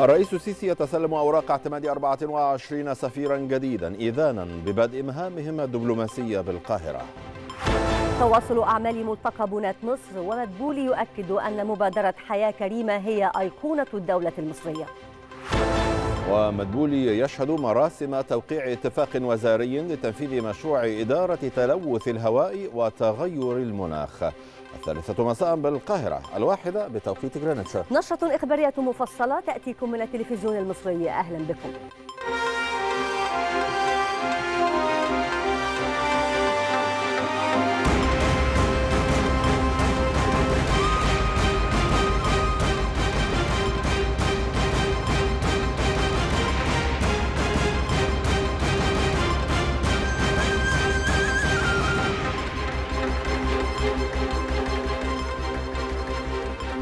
الرئيس السيسي يتسلم أوراق اعتماد 24 سفيرا جديدا إذانا ببدء مهامهم الدبلوماسية بالقاهرة تواصل أعمال ملتقى بنات مصر ومدبولي يؤكد أن مبادرة حياة كريمة هي أيقونة الدولة المصرية ومدبولي يشهد مراسم توقيع اتفاق وزاري لتنفيذ مشروع إدارة تلوث الهواء وتغير المناخ الثالثة مساء بالقاهرة الواحدة بتوقيت جرينتش نشرة إخبارية مفصلة تأتيكم من التلفزيون المصري أهلا بكم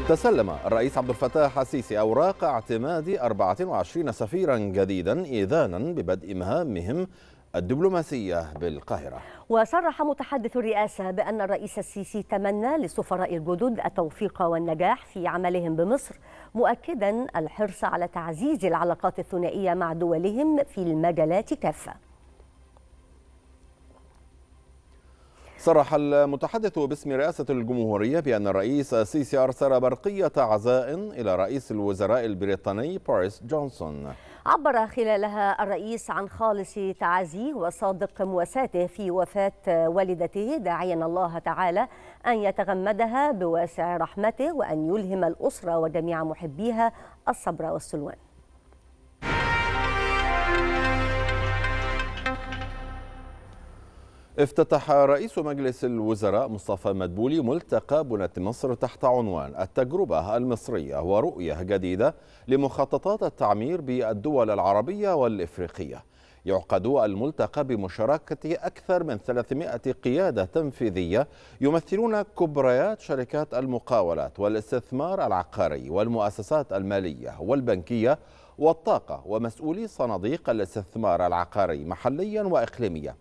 تسلم الرئيس عبد الفتاح السيسي أوراق اعتماد 24 سفيرا جديدا إذانا ببدء مهامهم الدبلوماسية بالقاهرة وصرح متحدث الرئاسة بأن الرئيس السيسي تمنى للسفراء الجدد التوفيق والنجاح في عملهم بمصر مؤكدا الحرص على تعزيز العلاقات الثنائية مع دولهم في المجالات كافة صرح المتحدث باسم رئاسة الجمهورية بأن الرئيس السيسي أرسل برقية عزاء إلى رئيس الوزراء البريطاني بوريس جونسون عبر خلالها الرئيس عن خالص تعازيه وصادق مواساته في وفاة والدته داعيا الله تعالى أن يتغمدها بواسع رحمته وأن يلهم الأسرة وجميع محبيها الصبر والسلوان افتتح رئيس مجلس الوزراء مصطفى مدبولي ملتقى بنة مصر تحت عنوان التجربة المصرية ورؤية جديدة لمخططات التعمير بالدول العربية والإفريقية يعقد الملتقى بمشاركة أكثر من 300 قيادة تنفيذية يمثلون كبريات شركات المقاولات والاستثمار العقاري والمؤسسات المالية والبنكية والطاقة ومسؤولي صناديق الاستثمار العقاري محليا وإقليميا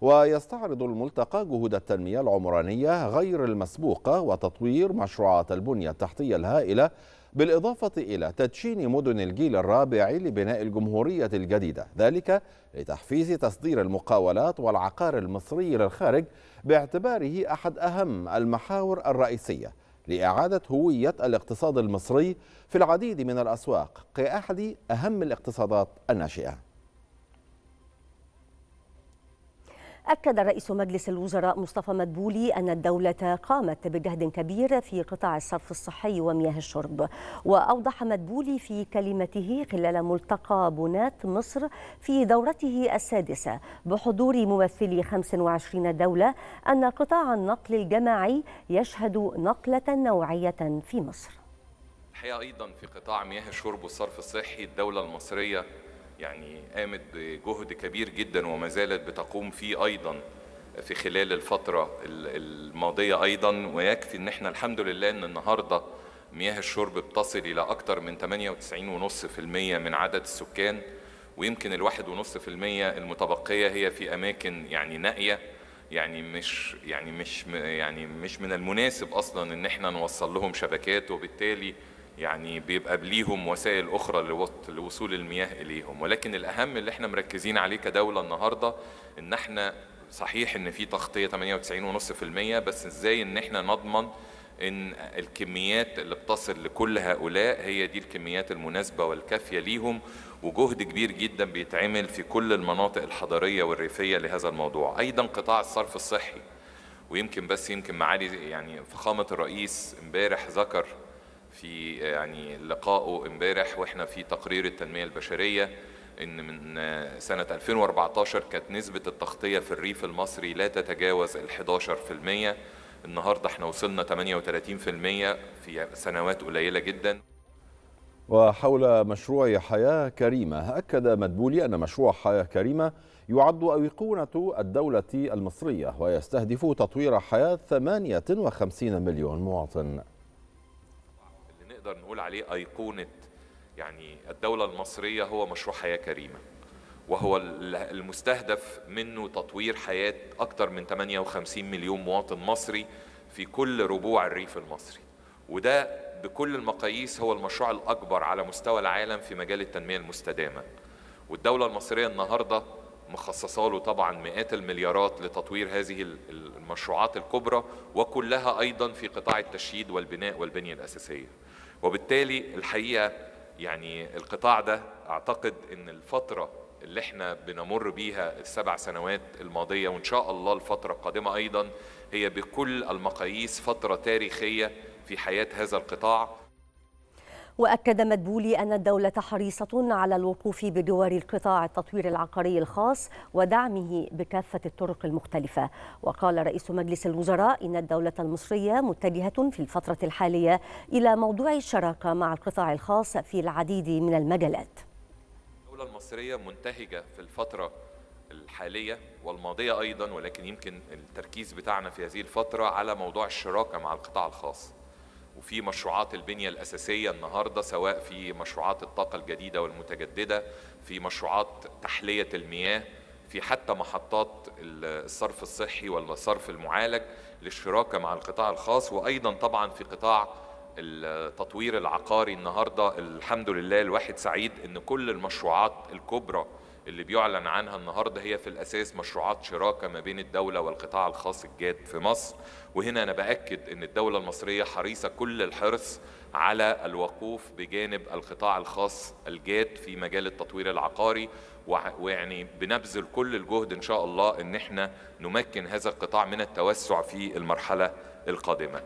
ويستعرض الملتقى جهود التنمية العمرانية غير المسبوقة وتطوير مشروعات البنية التحتية الهائلة بالإضافة إلى تدشين مدن الجيل الرابع لبناء الجمهورية الجديدة ذلك لتحفيز تصدير المقاولات والعقار المصري للخارج باعتباره أحد أهم المحاور الرئيسية لإعادة هوية الاقتصاد المصري في العديد من الأسواق كأحد أهم الاقتصادات الناشئة أكد رئيس مجلس الوزراء مصطفى مدبولي أن الدولة قامت بجهد كبير في قطاع الصرف الصحي ومياه الشرب وأوضح مدبولي في كلمته خلال ملتقى بناة مصر في دورته السادسة بحضور ممثلي 25 دولة أن قطاع النقل الجماعي يشهد نقلة نوعية في مصر الحقيقة أيضا في قطاع مياه الشرب والصرف الصحي الدولة المصرية يعني قامت بجهد كبير جدا وما زالت بتقوم فيه ايضا في خلال الفتره الماضيه ايضا ويكفي ان احنا الحمد لله ان النهارده مياه الشرب بتصل الى اكثر من 98.5% من عدد السكان ويمكن ال 1.5% المتبقية هي في أماكن يعني نائية يعني مش يعني مش يعني مش من المناسب أصلا إن إحنا نوصل لهم شبكات وبالتالي يعني بيبقى ليهم وسائل اخرى لوصول المياه اليهم ولكن الاهم اللي احنا مركزين عليه كدوله النهارده ان احنا صحيح ان في تغطيه 98.5% بس ازاي ان احنا نضمن ان الكميات اللي بتصل لكل هؤلاء هي دي الكميات المناسبه والكافيه ليهم وجهد كبير جدا بيتعمل في كل المناطق الحضريه والريفيه لهذا الموضوع ايضا قطاع الصرف الصحي ويمكن بس يمكن معالي يعني فخامه الرئيس امبارح ذكر في يعني لقائه امبارح واحنا في تقرير التنميه البشريه ان من آه، سنه 2014 كانت نسبه التغطيه في الريف المصري لا تتجاوز ال 11% النهارده احنا وصلنا 38% في سنوات قليله جدا وحول مشروع حياة كريمة أكد مدبولي أن مشروع حياة كريمة يعد أيقونة الدولة المصرية ويستهدف تطوير حياة 58 مليون مواطن نقدر نقول عليه ايقونه يعني الدوله المصريه هو مشروع حياه كريمه وهو المستهدف منه تطوير حياه اكثر من 58 مليون مواطن مصري في كل ربوع الريف المصري وده بكل المقاييس هو المشروع الاكبر على مستوى العالم في مجال التنميه المستدامه والدوله المصريه النهارده مخصصه له طبعا مئات المليارات لتطوير هذه المشروعات الكبرى وكلها ايضا في قطاع التشييد والبناء والبنيه الاساسيه وبالتالي الحقيقه يعني القطاع ده اعتقد ان الفتره اللي احنا بنمر بيها السبع سنوات الماضيه وان شاء الله الفتره القادمه ايضا هي بكل المقاييس فتره تاريخيه في حياه هذا القطاع وأكد مدبولي أن الدولة حريصة على الوقوف بجوار القطاع التطوير العقاري الخاص ودعمه بكافة الطرق المختلفة وقال رئيس مجلس الوزراء إن الدولة المصرية متجهة في الفترة الحالية إلى موضوع الشراكة مع القطاع الخاص في العديد من المجالات الدولة المصرية منتهجة في الفترة الحالية والماضية أيضا ولكن يمكن التركيز بتاعنا في هذه الفترة على موضوع الشراكة مع القطاع الخاص وفي مشروعات البنية الأساسية النهاردة سواء في مشروعات الطاقة الجديدة والمتجددة في مشروعات تحلية المياه في حتى محطات الصرف الصحي والصرف المعالج للشراكة مع القطاع الخاص وأيضا طبعا في قطاع التطوير العقاري النهاردة الحمد لله الواحد سعيد أن كل المشروعات الكبرى اللي بيعلن عنها النهارده هي في الاساس مشروعات شراكه ما بين الدوله والقطاع الخاص الجاد في مصر وهنا انا باكد ان الدوله المصريه حريصه كل الحرص على الوقوف بجانب القطاع الخاص الجاد في مجال التطوير العقاري ويعني بنبذل كل الجهد ان شاء الله ان احنا نمكن هذا القطاع من التوسع في المرحله القادمه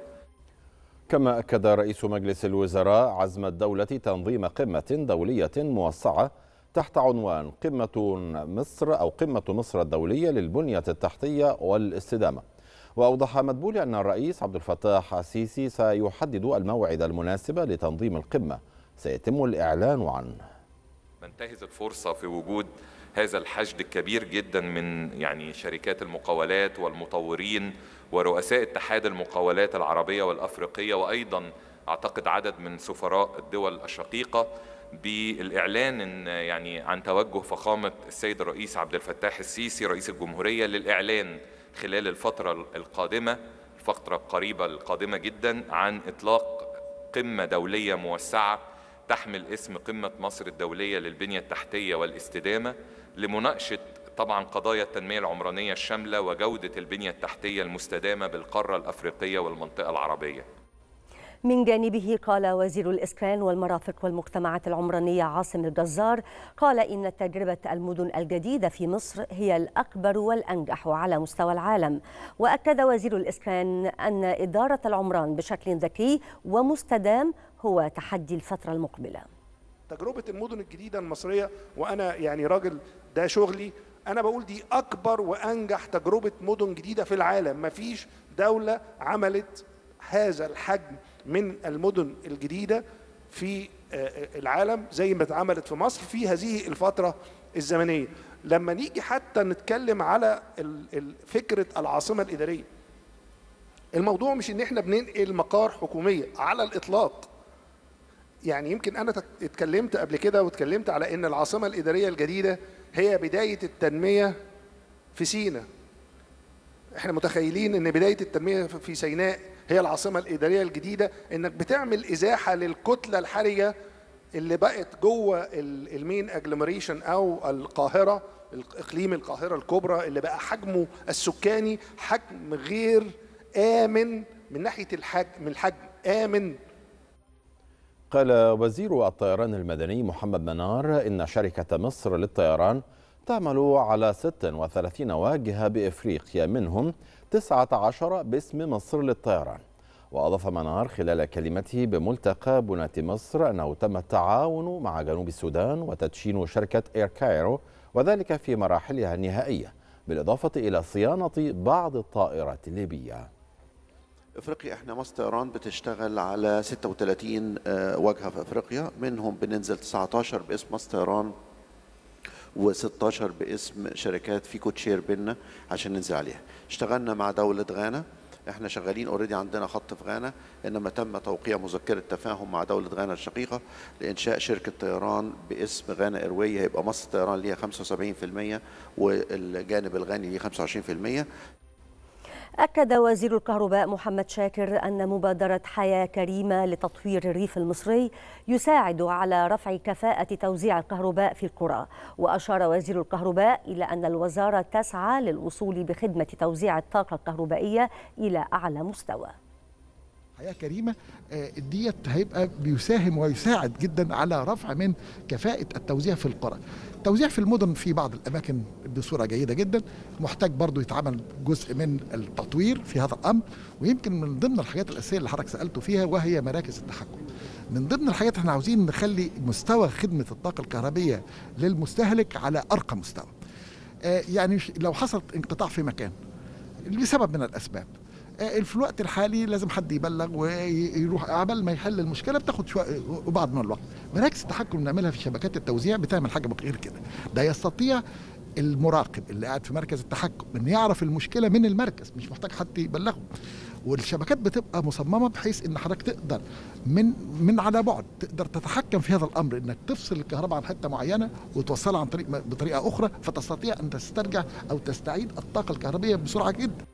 كما أكد رئيس مجلس الوزراء عزم الدولة تنظيم قمة دولية موسعة تحت عنوان قمة مصر أو قمة مصر الدولية للبنية التحتية والاستدامة وأوضح مدبولي أن الرئيس عبد الفتاح السيسي سيحدد الموعد المناسب لتنظيم القمة سيتم الإعلان عنه منتهز الفرصة في وجود هذا الحشد الكبير جدا من يعني شركات المقاولات والمطورين ورؤساء اتحاد المقاولات العربية والأفريقية وأيضا أعتقد عدد من سفراء الدول الشقيقة بالإعلان إن يعني عن توجه فخامة السيد الرئيس عبد الفتاح السيسي رئيس الجمهورية للإعلان خلال الفترة القادمة الفترة القريبة القادمة جدا عن إطلاق قمة دولية موسعة تحمل اسم قمة مصر الدولية للبنية التحتية والاستدامة لمناقشة طبعا قضايا التنمية العمرانية الشاملة وجودة البنية التحتية المستدامة بالقارة الأفريقية والمنطقة العربية من جانبه قال وزير الإسكان والمرافق والمجتمعات العمرانية عاصم الجزار قال إن تجربة المدن الجديدة في مصر هي الأكبر والأنجح على مستوى العالم وأكد وزير الإسكان أن إدارة العمران بشكل ذكي ومستدام هو تحدي الفترة المقبلة تجربة المدن الجديدة المصرية وأنا يعني راجل ده شغلي أنا بقول دي أكبر وأنجح تجربة مدن جديدة في العالم مفيش دولة عملت هذا الحجم من المدن الجديدة في آه، آه، العالم زي ما اتعملت في مصر في هذه الفترة الزمنية لما نيجي حتى نتكلم على فكرة العاصمة الإدارية الموضوع مش ان احنا بننقل مقار حكومية على الإطلاق يعني يمكن أنا اتكلمت قبل كده واتكلمت على إن العاصمة الإدارية الجديدة هي بداية التنمية في سينا احنا متخيلين ان بدايه التنميه في سيناء هي العاصمه الاداريه الجديده انك بتعمل ازاحه للكتله الحرجه اللي بقت جوه المين اجلوميريشن او القاهره اقليم القاهره الكبرى اللي بقى حجمه السكاني حجم غير امن من ناحيه الحجم الحجم امن قال وزير الطيران المدني محمد منار ان شركه مصر للطيران تعمل على 36 واجهه بافريقيا منهم 19 باسم مصر للطيران وأضاف منار خلال كلمته بملتقى بناة مصر أنه تم التعاون مع جنوب السودان وتدشين شركة إير كايرو وذلك في مراحلها النهائية بالإضافة إلى صيانة بعض الطائرات الليبية افريقيا احنا مصر طيران بتشتغل على 36 آه، وجهه في افريقيا منهم بننزل 19 باسم مصر طيران و16 باسم شركات في كوتشير بينا عشان ننزل عليها اشتغلنا مع دولة غانا احنا شغالين اوريدي عندنا خط في غانا انما تم توقيع مذكره تفاهم مع دوله غانا الشقيقه لانشاء شركه طيران باسم غانا ايروي هيبقى مصر الطيران ليها 75% والجانب الغاني ليه 25% أكد وزير الكهرباء محمد شاكر أن مبادرة حياة كريمة لتطوير الريف المصري يساعد على رفع كفاءة توزيع الكهرباء في القرى وأشار وزير الكهرباء إلى أن الوزارة تسعى للوصول بخدمة توزيع الطاقة الكهربائية إلى أعلى مستوى حياه كريمه آه، ديت هيبقى بيساهم ويساعد جدا على رفع من كفاءه التوزيع في القرى التوزيع في المدن في بعض الاماكن بصوره جيده جدا محتاج برضه يتعمل جزء من التطوير في هذا الامر ويمكن من ضمن الحاجات الاساسيه اللي حضرتك سالته فيها وهي مراكز التحكم من ضمن الحاجات احنا عاوزين نخلي مستوى خدمه الطاقه الكهربيه للمستهلك على ارقى مستوى آه، يعني لو حصل انقطاع في مكان لسبب من الاسباب آه، في الوقت الحالي لازم حد يبلغ ويروح قبل ما يحل المشكله بتاخد شويه وبعض من الوقت مراكز التحكم بنعملها في شبكات التوزيع بتعمل حاجه غير كده ده يستطيع المراقب اللي قاعد في مركز التحكم ان يعرف المشكله من المركز مش محتاج حد يبلغه والشبكات بتبقى مصممه بحيث ان حضرتك تقدر من من على بعد تقدر تتحكم في هذا الامر انك تفصل الكهرباء عن حته معينه وتوصلها عن طريق بطريقه اخرى فتستطيع ان تسترجع او تستعيد الطاقه الكهربائيه بسرعه جدا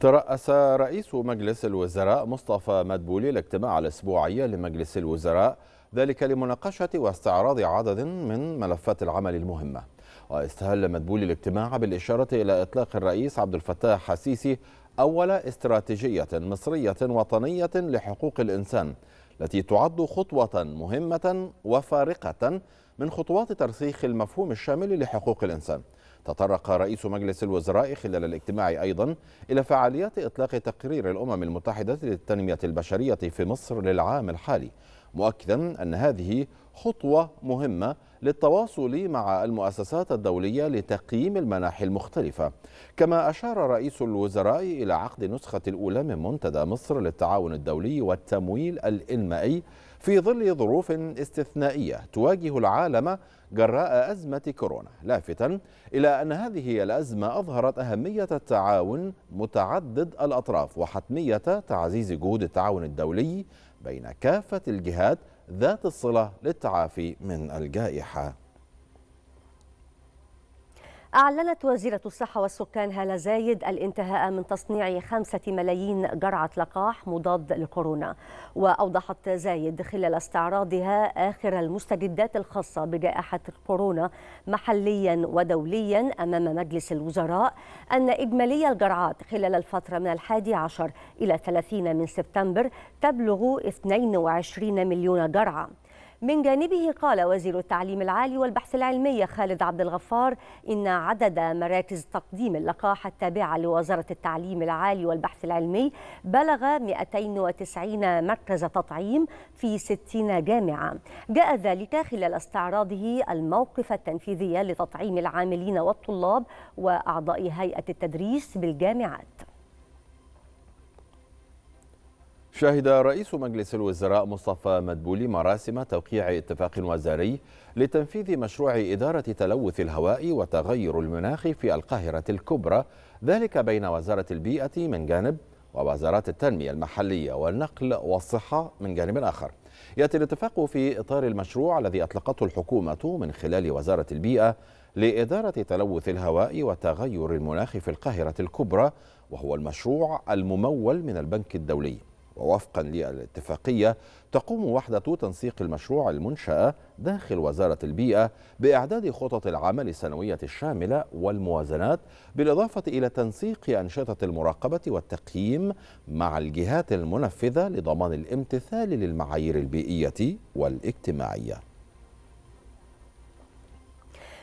ترأس رئيس مجلس الوزراء مصطفى مدبولي الاجتماع الأسبوعي لمجلس الوزراء ذلك لمناقشة واستعراض عدد من ملفات العمل المهمة واستهل مدبولي الاجتماع بالإشارة إلى إطلاق الرئيس عبد الفتاح السيسي أول استراتيجية مصرية وطنية لحقوق الإنسان التي تعد خطوة مهمة وفارقة من خطوات ترسيخ المفهوم الشامل لحقوق الإنسان تطرق رئيس مجلس الوزراء خلال الاجتماع أيضا إلى فعاليات إطلاق تقرير الأمم المتحدة للتنمية البشرية في مصر للعام الحالي مؤكدا أن هذه خطوة مهمة للتواصل مع المؤسسات الدولية لتقييم المناحي المختلفة كما أشار رئيس الوزراء إلى عقد النسخة الأولى من منتدى مصر للتعاون الدولي والتمويل الإنمائي في ظل ظروف استثنائية تواجه العالم جراء أزمة كورونا لافتا إلى أن هذه الأزمة أظهرت أهمية التعاون متعدد الأطراف وحتمية تعزيز جهود التعاون الدولي بين كافة الجهات ذات الصلة للتعافي من الجائحة أعلنت وزيرة الصحة والسكان هالة زايد الانتهاء من تصنيع خمسة ملايين جرعة لقاح مضاد لكورونا وأوضحت زايد خلال استعراضها آخر المستجدات الخاصة بجائحة كورونا محليا ودوليا أمام مجلس الوزراء أن إجمالي الجرعات خلال الفترة من الحادي عشر إلى 30 من سبتمبر تبلغ 22 مليون جرعة من جانبه قال وزير التعليم العالي والبحث العلمي خالد عبد الغفار إن عدد مراكز تقديم اللقاح التابعة لوزارة التعليم العالي والبحث العلمي بلغ 290 مركز تطعيم في 60 جامعة جاء ذلك خلال استعراضه الموقف التنفيذي لتطعيم العاملين والطلاب وأعضاء هيئة التدريس بالجامعات شهد رئيس مجلس الوزراء مصطفى مدبولي مراسم توقيع اتفاق وزاري لتنفيذ مشروع إدارة تلوث الهواء وتغير المناخ في القاهرة الكبرى ذلك بين وزارة البيئة من جانب ووزارات التنمية المحلية والنقل والصحة من جانب آخر يأتي الاتفاق في إطار المشروع الذي أطلقته الحكومة من خلال وزارة البيئة لإدارة تلوث الهواء وتغير المناخ في القاهرة الكبرى وهو المشروع الممول من البنك الدولي ووفقا للاتفاقية تقوم وحدة تنسيق المشروع المنشأة داخل وزارة البيئة بإعداد خطط العمل السنوية الشاملة والموازنات بالإضافة إلى تنسيق أنشطة المراقبة والتقييم مع الجهات المنفذة لضمان الامتثال للمعايير البيئية والاجتماعية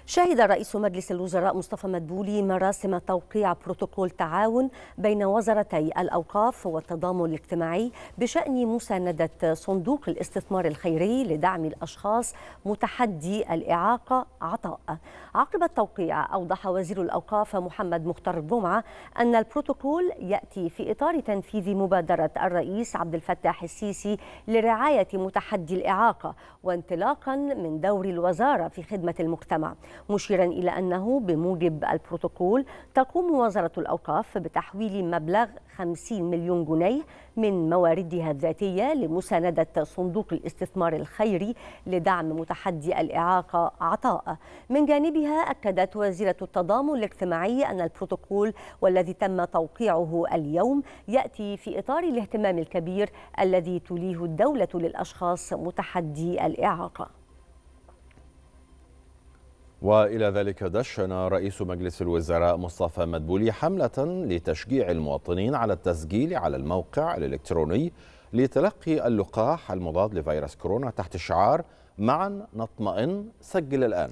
شهد رئيس مجلس الوزراء مصطفى مدبولي مراسم توقيع بروتوكول تعاون بين وزارتي الأوقاف والتضامن الاجتماعي بشأن مساندة صندوق الاستثمار الخيري لدعم الأشخاص متحدي الإعاقة عطاء عقب التوقيع أوضح وزير الأوقاف محمد مختار الجمعة أن البروتوكول يأتي في إطار تنفيذ مبادرة الرئيس عبد الفتاح السيسي لرعاية متحدي الإعاقة وانطلاقا من دور الوزارة في خدمة المجتمع مشيرا إلى أنه بموجب البروتوكول تقوم وزارة الأوقاف بتحويل مبلغ 50 مليون جنيه من مواردها الذاتية لمساندة صندوق الاستثمار الخيري لدعم متحدي الإعاقة عطاء من جانبها أكدت وزيرة التضامن الاجتماعي أن البروتوكول والذي تم توقيعه اليوم يأتي في إطار الاهتمام الكبير الذي توليه الدولة للأشخاص متحدي الإعاقة والى ذلك دشن رئيس مجلس الوزراء مصطفى مدبولي حمله لتشجيع المواطنين على التسجيل على الموقع الالكتروني لتلقي اللقاح المضاد لفيروس كورونا تحت شعار معا نطمئن سجل الان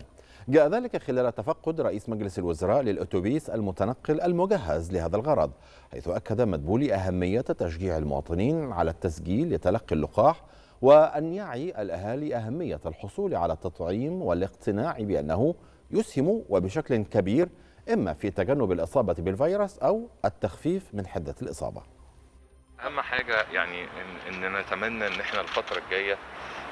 جاء ذلك خلال تفقد رئيس مجلس الوزراء للأتوبيس المتنقل المجهز لهذا الغرض حيث أكد مدبولي أهمية تشجيع المواطنين على التسجيل لتلقي اللقاح وأن يعي الأهالي أهمية الحصول على التطعيم والاقتناع بأنه يسهم وبشكل كبير إما في تجنب الإصابة بالفيروس أو التخفيف من حدة الإصابة أهم حاجة يعني إن, إن نتمنى إن إحنا الفترة الجاية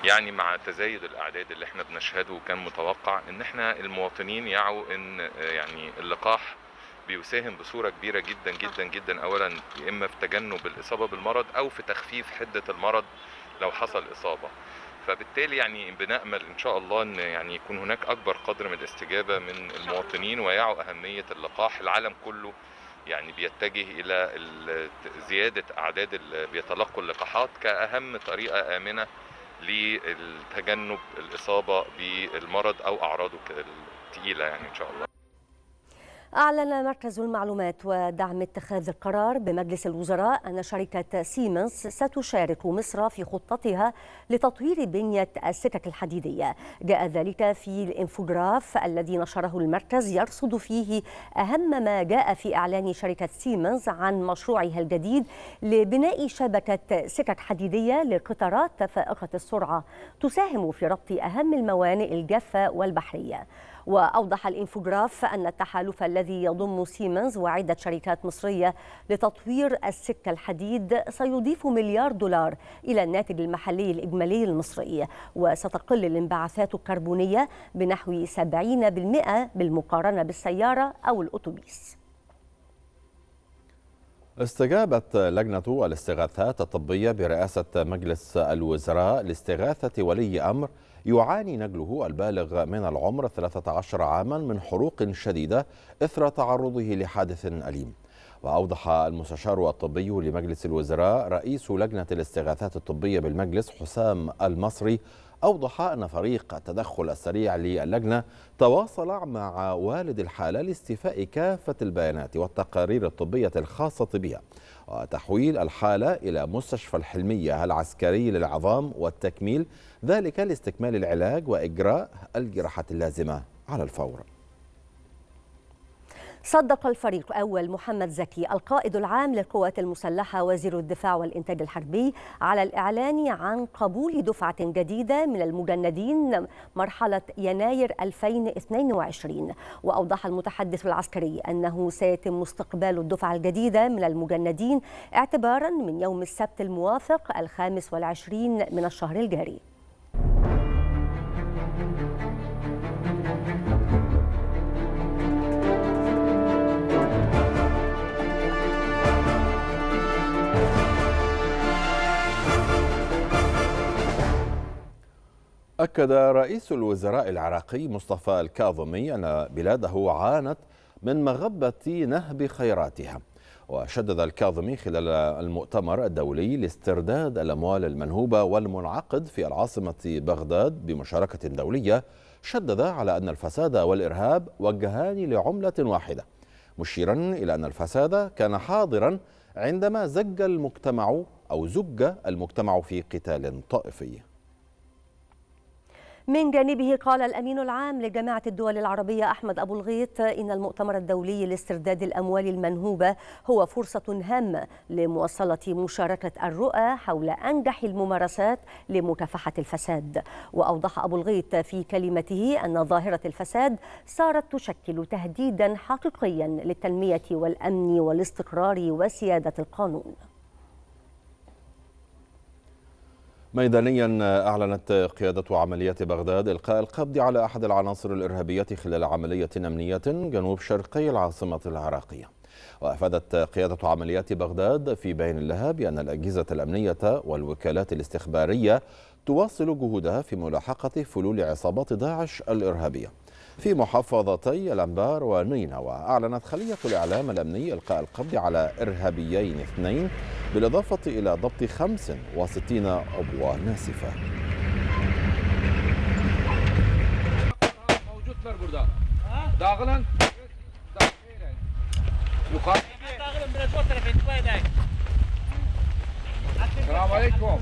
يعني مع تزايد الاعداد اللي احنا بنشهده وكان متوقع ان احنا المواطنين يعوا ان يعني اللقاح بيساهم بصوره كبيره جدا جدا جدا اولا اما في تجنب الاصابه بالمرض او في تخفيف حده المرض لو حصل اصابه فبالتالي يعني بنامل ان شاء الله ان يعني يكون هناك اكبر قدر من الاستجابه من المواطنين ويعوا اهميه اللقاح العالم كله يعني بيتجه الى زياده اعداد اللي بيتلقوا اللقاحات كاهم طريقه امنه لتجنب الاصابه بالمرض او اعراضه الثقيله يعني ان شاء الله أعلن مركز المعلومات ودعم اتخاذ القرار بمجلس الوزراء أن شركة سيمنز ستشارك مصر في خطتها لتطوير بنية السكك الحديدية جاء ذلك في الانفوجراف الذي نشره المركز يرصد فيه أهم ما جاء في إعلان شركة سيمنز عن مشروعها الجديد لبناء شبكة سكك حديدية لقطارات فائقة السرعة تساهم في ربط أهم الموانئ الجافة والبحرية وأوضح الإنفوغراف أن التحالف الذي يضم سيمنز وعدة شركات مصرية لتطوير السكة الحديد سيضيف مليار دولار إلى الناتج المحلي الإجمالي المصري وستقل الانبعاثات الكربونية بنحو 70% بالمقارنة بالسيارة أو الأتوبيس استجابت لجنة الاستغاثات الطبية برئاسة مجلس الوزراء لاستغاثة ولي أمر يعاني نجله البالغ من العمر 13 عاما من حروق شديدة إثر تعرضه لحادث أليم وأوضح المستشار الطبي لمجلس الوزراء رئيس لجنة الاستغاثات الطبية بالمجلس حسام المصري أوضح أن فريق التدخل السريع للجنة تواصل مع والد الحالة لاستيفاء كافة البيانات والتقارير الطبية الخاصة بها وتحويل الحالة إلى مستشفى الحلمية العسكري للعظام والتكميل ذلك لاستكمال العلاج وإجراء الجراحات اللازمة على الفور صدق الفريق أول محمد زكي القائد العام للقوات المسلحة وزير الدفاع والإنتاج الحربي على الإعلان عن قبول دفعة جديدة من المجندين مرحلة يناير 2022 وأوضح المتحدث العسكري أنه سيتم استقبال الدفعة الجديدة من المجندين اعتبارا من يوم السبت الموافق الخامس والعشرين من الشهر الجاري أكد رئيس الوزراء العراقي مصطفى الكاظمي أن بلاده عانت من مغبة نهب خيراتها وشدد الكاظمي خلال المؤتمر الدولي لاسترداد الأموال المنهوبة والمنعقد في العاصمة بغداد بمشاركة دولية شدد على أن الفساد والإرهاب وجهان لعملة واحدة مشيرا إلى أن الفساد كان حاضرا عندما زج المجتمع أو زج المجتمع في قتال طائفي من جانبه قال الأمين العام لجماعة الدول العربية أحمد أبو الغيط إن المؤتمر الدولي لاسترداد الأموال المنهوبة هو فرصة هامة لمواصلة مشاركة الرؤى حول أنجح الممارسات لمكافحة الفساد وأوضح أبو الغيط في كلمته أن ظاهرة الفساد صارت تشكل تهديدا حقيقيا للتنمية والأمن والاستقرار وسيادة القانون ميدانيا آه، أعلنت قيادة عمليات بغداد إلقاء القبض على أحد العناصر الإرهابية خلال عملية أمنية جنوب شرقي العاصمة العراقية وأفادت قيادة عمليات بغداد في بيان لها بأن الأجهزة الأمنية والوكالات الاستخبارية تواصل جهودها في ملاحقة فلول عصابات داعش الإرهابية في محافظتي الأنبار ونينوى أعلنت خلية الإعلام الأمني إلقاء القبض على إرهابيين اثنين بالإضافة إلى ضبط 65 عضوا ناسفة السلام عليكم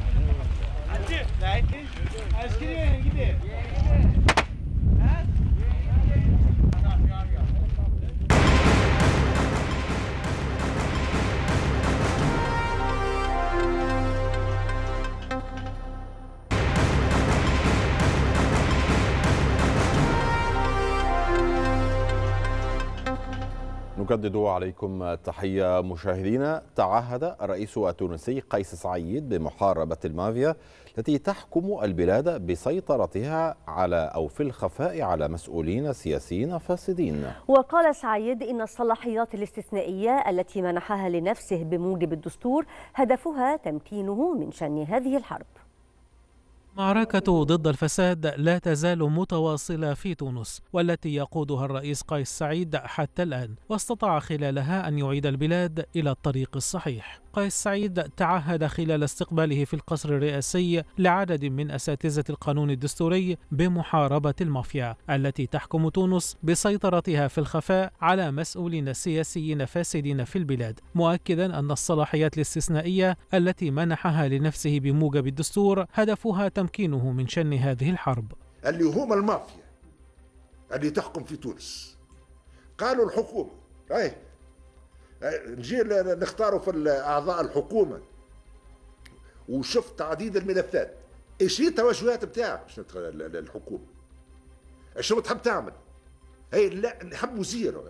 نجدد عليكم التحية مشاهدينا تعهد الرئيس التونسي قيس سعيد بمحاربة المافيا التي تحكم البلاد بسيطرتها على أو في الخفاء على مسؤولين سياسيين فاسدين وقال سعيد إن الصلاحيات الاستثنائية التي منحها لنفسه بموجب الدستور هدفها تمكينه من شن هذه الحرب معركة ضد الفساد لا تزال متواصلة في تونس والتي يقودها الرئيس قيس سعيد حتى الآن واستطاع خلالها أن يعيد البلاد إلى الطريق الصحيح الفقيه السعيد تعهد خلال استقباله في القصر الرئاسي لعدد من أساتذة القانون الدستوري بمحاربة المافيا التي تحكم تونس بسيطرتها في الخفاء على مسؤولين سياسيين فاسدين في البلاد مؤكدا أن الصلاحيات الاستثنائية التي منحها لنفسه بموجب الدستور هدفها تمكينه من شن هذه الحرب اللي هم المافيا اللي تحكم في تونس قالوا الحكومة أيه نجي نختاروا في اعضاء الحكومه وشفت عديد الملفات ايش هي التوجهات بتاعك باش الحكومه شنو تحب تعمل هي لا نحب وزير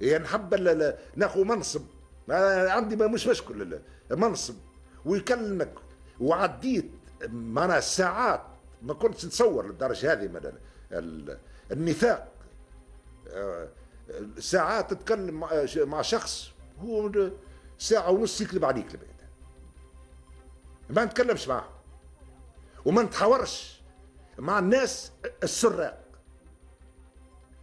هي نحب ناخذ منصب عندي مش مشكل منصب ويكلمك وعديت معناها ساعات ما كنتش نتصور للدرجه هذه من النفاق آه، ساعات تتكلم مع شخص هو ساعة ونص يكذب عليك البنات ما نتكلمش معاه وما نتحاورش مع الناس السراق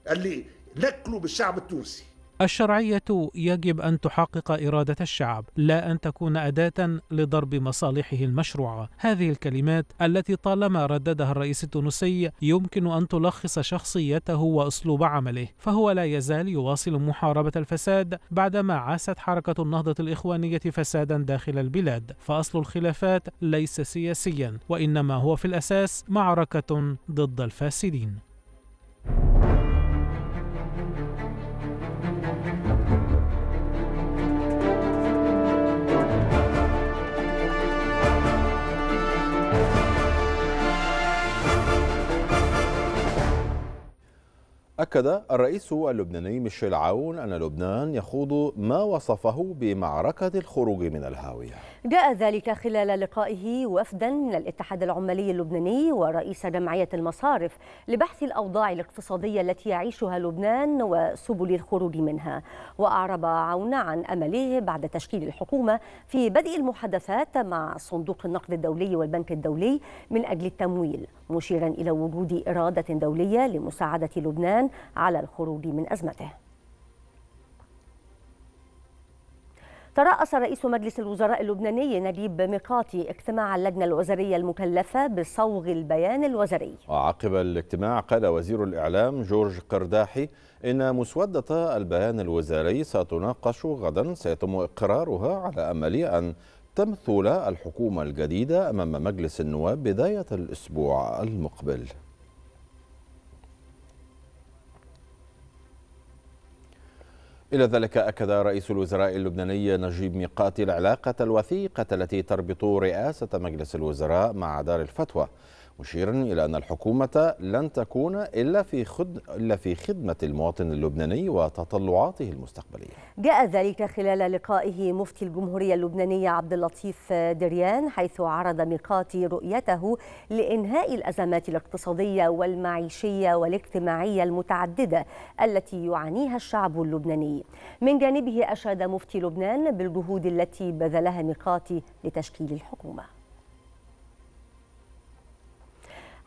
اللي نكلوا بالشعب التونسي الشرعية يجب أن تحقق إرادة الشعب لا أن تكون أداة لضرب مصالحه المشروعة هذه الكلمات التي طالما رددها الرئيس التونسي يمكن أن تلخص شخصيته وأسلوب عمله فهو لا يزال يواصل محاربة الفساد بعدما عاست حركة النهضة الإخوانية فسادا داخل البلاد فأصل الخلافات ليس سياسيا وإنما هو في الأساس معركة ضد الفاسدين أكد الرئيس اللبناني ميشيل عون أن لبنان يخوض ما وصفه بمعركة الخروج من الهاوية جاء ذلك خلال لقائه وفدا من الاتحاد العمالي اللبناني ورئيس جمعية المصارف لبحث الأوضاع الاقتصادية التي يعيشها لبنان وسبل الخروج منها وأعرب عون عن أمله بعد تشكيل الحكومة في بدء المحادثات مع صندوق النقد الدولي والبنك الدولي من أجل التمويل مشيرا إلى وجود إرادة دولية لمساعدة لبنان على الخروج من أزمته ترأس رئيس مجلس الوزراء اللبناني نجيب ميقاتي اجتماع اللجنة الوزارية المكلفة بصوغ البيان الوزاري وعقب الاجتماع قال وزير الإعلام جورج قرداحي إن مسودة البيان الوزاري ستناقش غدا سيتم إقرارها على أمل أن تمثل الحكومة الجديدة أمام مجلس النواب بداية الأسبوع المقبل إلى ذلك أكد رئيس الوزراء اللبناني نجيب ميقاتي العلاقة الوثيقة التي تربط رئاسة مجلس الوزراء مع دار الفتوى مشيرا إلى أن الحكومة لن تكون إلا في إلا في خدمة المواطن اللبناني وتطلعاته المستقبلية. جاء ذلك خلال لقائه مفتي الجمهورية اللبنانية عبد اللطيف دريان حيث عرض ميقاتي رؤيته لإنهاء الأزمات الاقتصادية والمعيشية والاجتماعية المتعددة التي يعانيها الشعب اللبناني. من جانبه أشاد مفتي لبنان بالجهود التي بذلها ميقاتي لتشكيل الحكومة.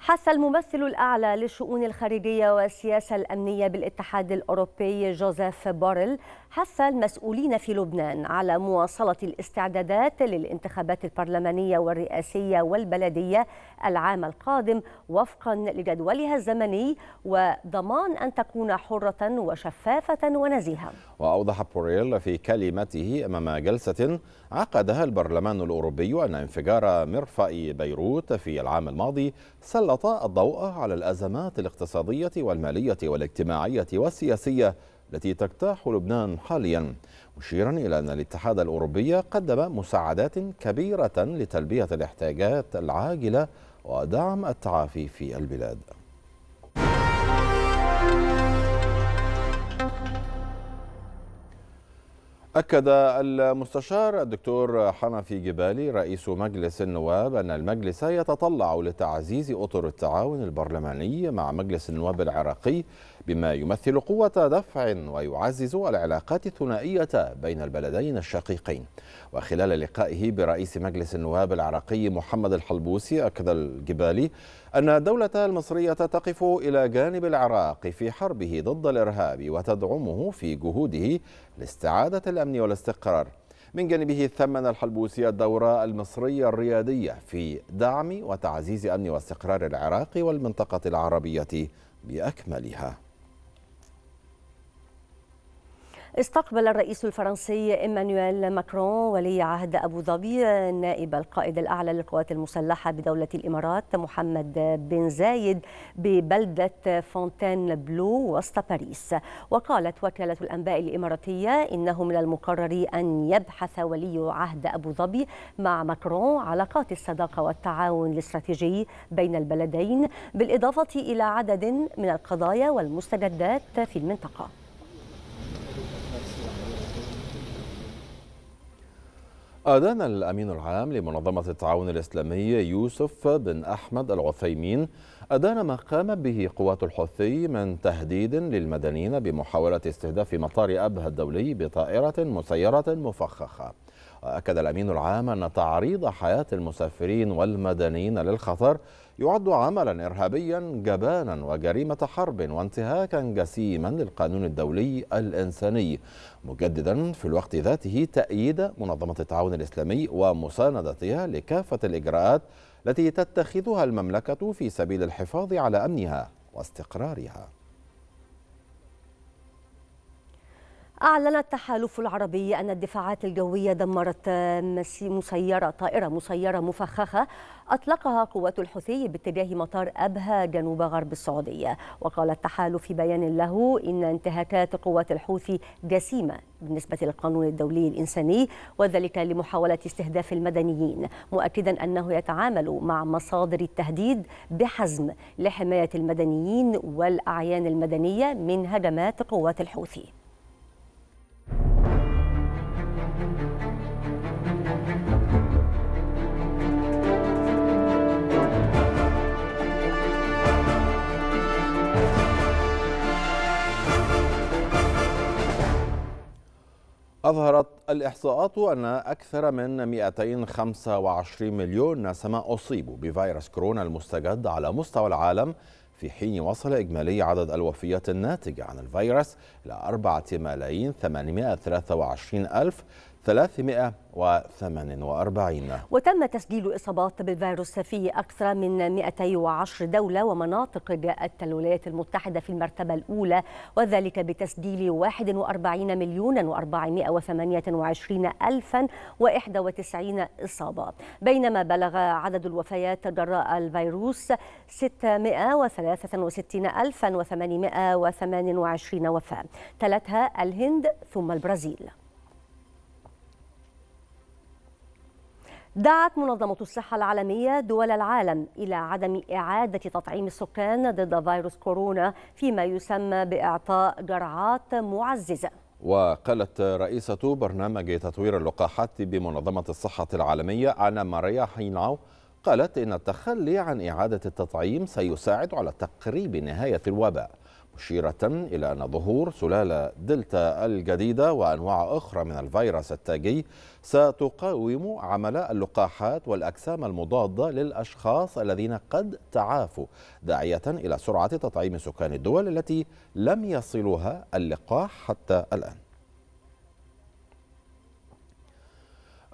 حث الممثل الأعلى للشؤون الخارجية والسياسة الأمنية بالاتحاد الأوروبي جوزيف بوريل حث المسؤولين في لبنان على مواصلة الاستعدادات للانتخابات البرلمانية والرئاسية والبلدية العام القادم وفقا لجدولها الزمني وضمان أن تكون حرة وشفافة ونزيهة وأوضح بوريل في كلمته أمام جلسة عقدها البرلمان الأوروبي أن انفجار مرفأ بيروت في العام الماضي سلط الضوء على الأزمات الاقتصادية والمالية والاجتماعية والسياسية التي تجتاح لبنان حاليا مشيرا إلى أن الاتحاد الأوروبي قدم مساعدات كبيرة لتلبية الاحتياجات العاجلة ودعم التعافي في البلاد أكد المستشار الدكتور حنفي جبالي رئيس مجلس النواب أن المجلس يتطلع لتعزيز أطر التعاون البرلماني مع مجلس النواب العراقي بما يمثل قوة دفع ويعزز العلاقات الثنائية بين البلدين الشقيقين وخلال لقائه برئيس مجلس النواب العراقي محمد الحلبوسي أكد الجبالي أن الدولة المصرية تقف إلى جانب العراق في حربه ضد الإرهاب وتدعمه في جهوده لاستعادة الأمن والاستقرار من جانبه ثمن الحلبوسي الدورة المصرية الريادية في دعم وتعزيز أمن واستقرار العراق والمنطقة العربية بأكملها استقبل الرئيس الفرنسي إيمانويل ماكرون ولي عهد أبو ظبي نائب القائد الأعلى للقوات المسلحة بدولة الإمارات محمد بن زايد ببلدة فونتين بلو وسط باريس وقالت وكالة الأنباء الإماراتية إنه من المقرر أن يبحث ولي عهد أبو ظبي مع ماكرون علاقات الصداقة والتعاون الاستراتيجي بين البلدين بالإضافة إلى عدد من القضايا والمستجدات في المنطقة أدان الأمين العام لمنظمة التعاون الإسلامي يوسف بن أحمد العثيمين أدان ما قام به قوات الحوثي من تهديد للمدنيين بمحاولة استهداف مطار أبها الدولي بطائرة مسيرة مفخخة وأكد الأمين العام أن تعريض حياة المسافرين والمدنيين للخطر يعد عملا إرهابيا جبانا وجريمة حرب وانتهاكا جسيما للقانون الدولي الإنساني مجددا في الوقت ذاته تأييد منظمة التعاون الإسلامي ومساندتها لكافة الإجراءات التي تتخذها المملكة في سبيل الحفاظ على أمنها واستقرارها أعلن التحالف العربي أن الدفاعات الجوية دمرت مسيرة طائرة مسيرة مفخخة أطلقها قوات الحوثي باتجاه مطار أبها جنوب غرب السعودية وقال التحالف في بيان له إن انتهاكات قوات الحوثي جسيمة بالنسبة للقانون الدولي الإنساني وذلك لمحاولة استهداف المدنيين مؤكدا أنه يتعامل مع مصادر التهديد بحزم لحماية المدنيين والأعيان المدنية من هجمات قوات الحوثي أظهرت الإحصاءات أن أكثر من 225 مليون نسمة أصيبوا بفيروس كورونا المستجد على مستوى العالم في حين وصل إجمالي عدد الوفيات الناتجة عن الفيروس إلى 4 ملايين 823 ألف 348 وتم تسجيل إصابات بالفيروس في أكثر من 210 دولة ومناطق جاءت الولايات المتحدة في المرتبة الأولى وذلك بتسجيل 41 مليون و428 ألفا و91 إصابة بينما بلغ عدد الوفيات جراء الفيروس 663 ألفا و828 وفاة تلتها الهند ثم البرازيل دعت منظمة الصحة العالمية دول العالم إلى عدم إعادة تطعيم السكان ضد فيروس كورونا فيما يسمى بإعطاء جرعات معززة وقالت رئيسة برنامج تطوير اللقاحات بمنظمة الصحة العالمية أنا ماريا حيناو قالت إن التخلي عن إعادة التطعيم سيساعد على تقريب نهاية الوباء مشيرة إلى أن ظهور سلالة دلتا الجديدة وأنواع أخرى من الفيروس التاجي ستقاوم عمل اللقاحات والأجسام المضادة للأشخاص الذين قد تعافوا داعية إلى سرعة تطعيم سكان الدول التي لم يصلها اللقاح حتى الآن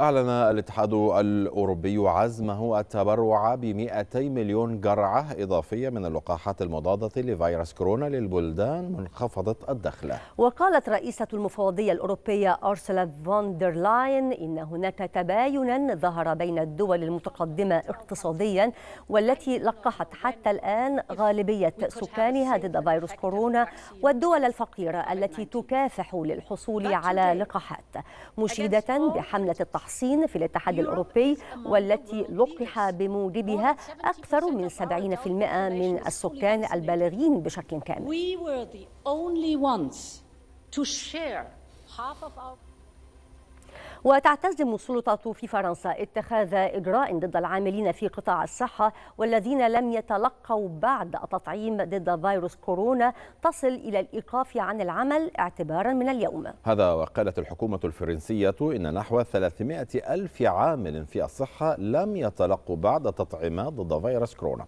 أعلن الاتحاد الأوروبي عزمه التبرع ب 200 مليون جرعة إضافية من اللقاحات المضادة لفيروس كورونا للبلدان منخفضة الدخل وقالت رئيسة المفوضية الأوروبية أرسلا فوندر لاين إن هناك تباينا ظهر بين الدول المتقدمة اقتصاديا والتي لقحت حتى الآن غالبية سكانها ضد فيروس كورونا والدول الفقيرة التي تكافح للحصول على لقاحات مشيدة بحملة التحصيل التحصين في الاتحاد الأوروبي والتي لقح بموجبها أكثر من 70% من السكان البالغين بشكل كامل. وتعتزم السلطات في فرنسا اتخاذ إجراء ضد العاملين في قطاع الصحة والذين لم يتلقوا بعد تطعيم ضد فيروس كورونا تصل إلى الإيقاف عن العمل اعتبارا من اليوم هذا وقالت الحكومة الفرنسية إن نحو 300 ألف عامل في الصحة لم يتلقوا بعد تطعيمات ضد فيروس كورونا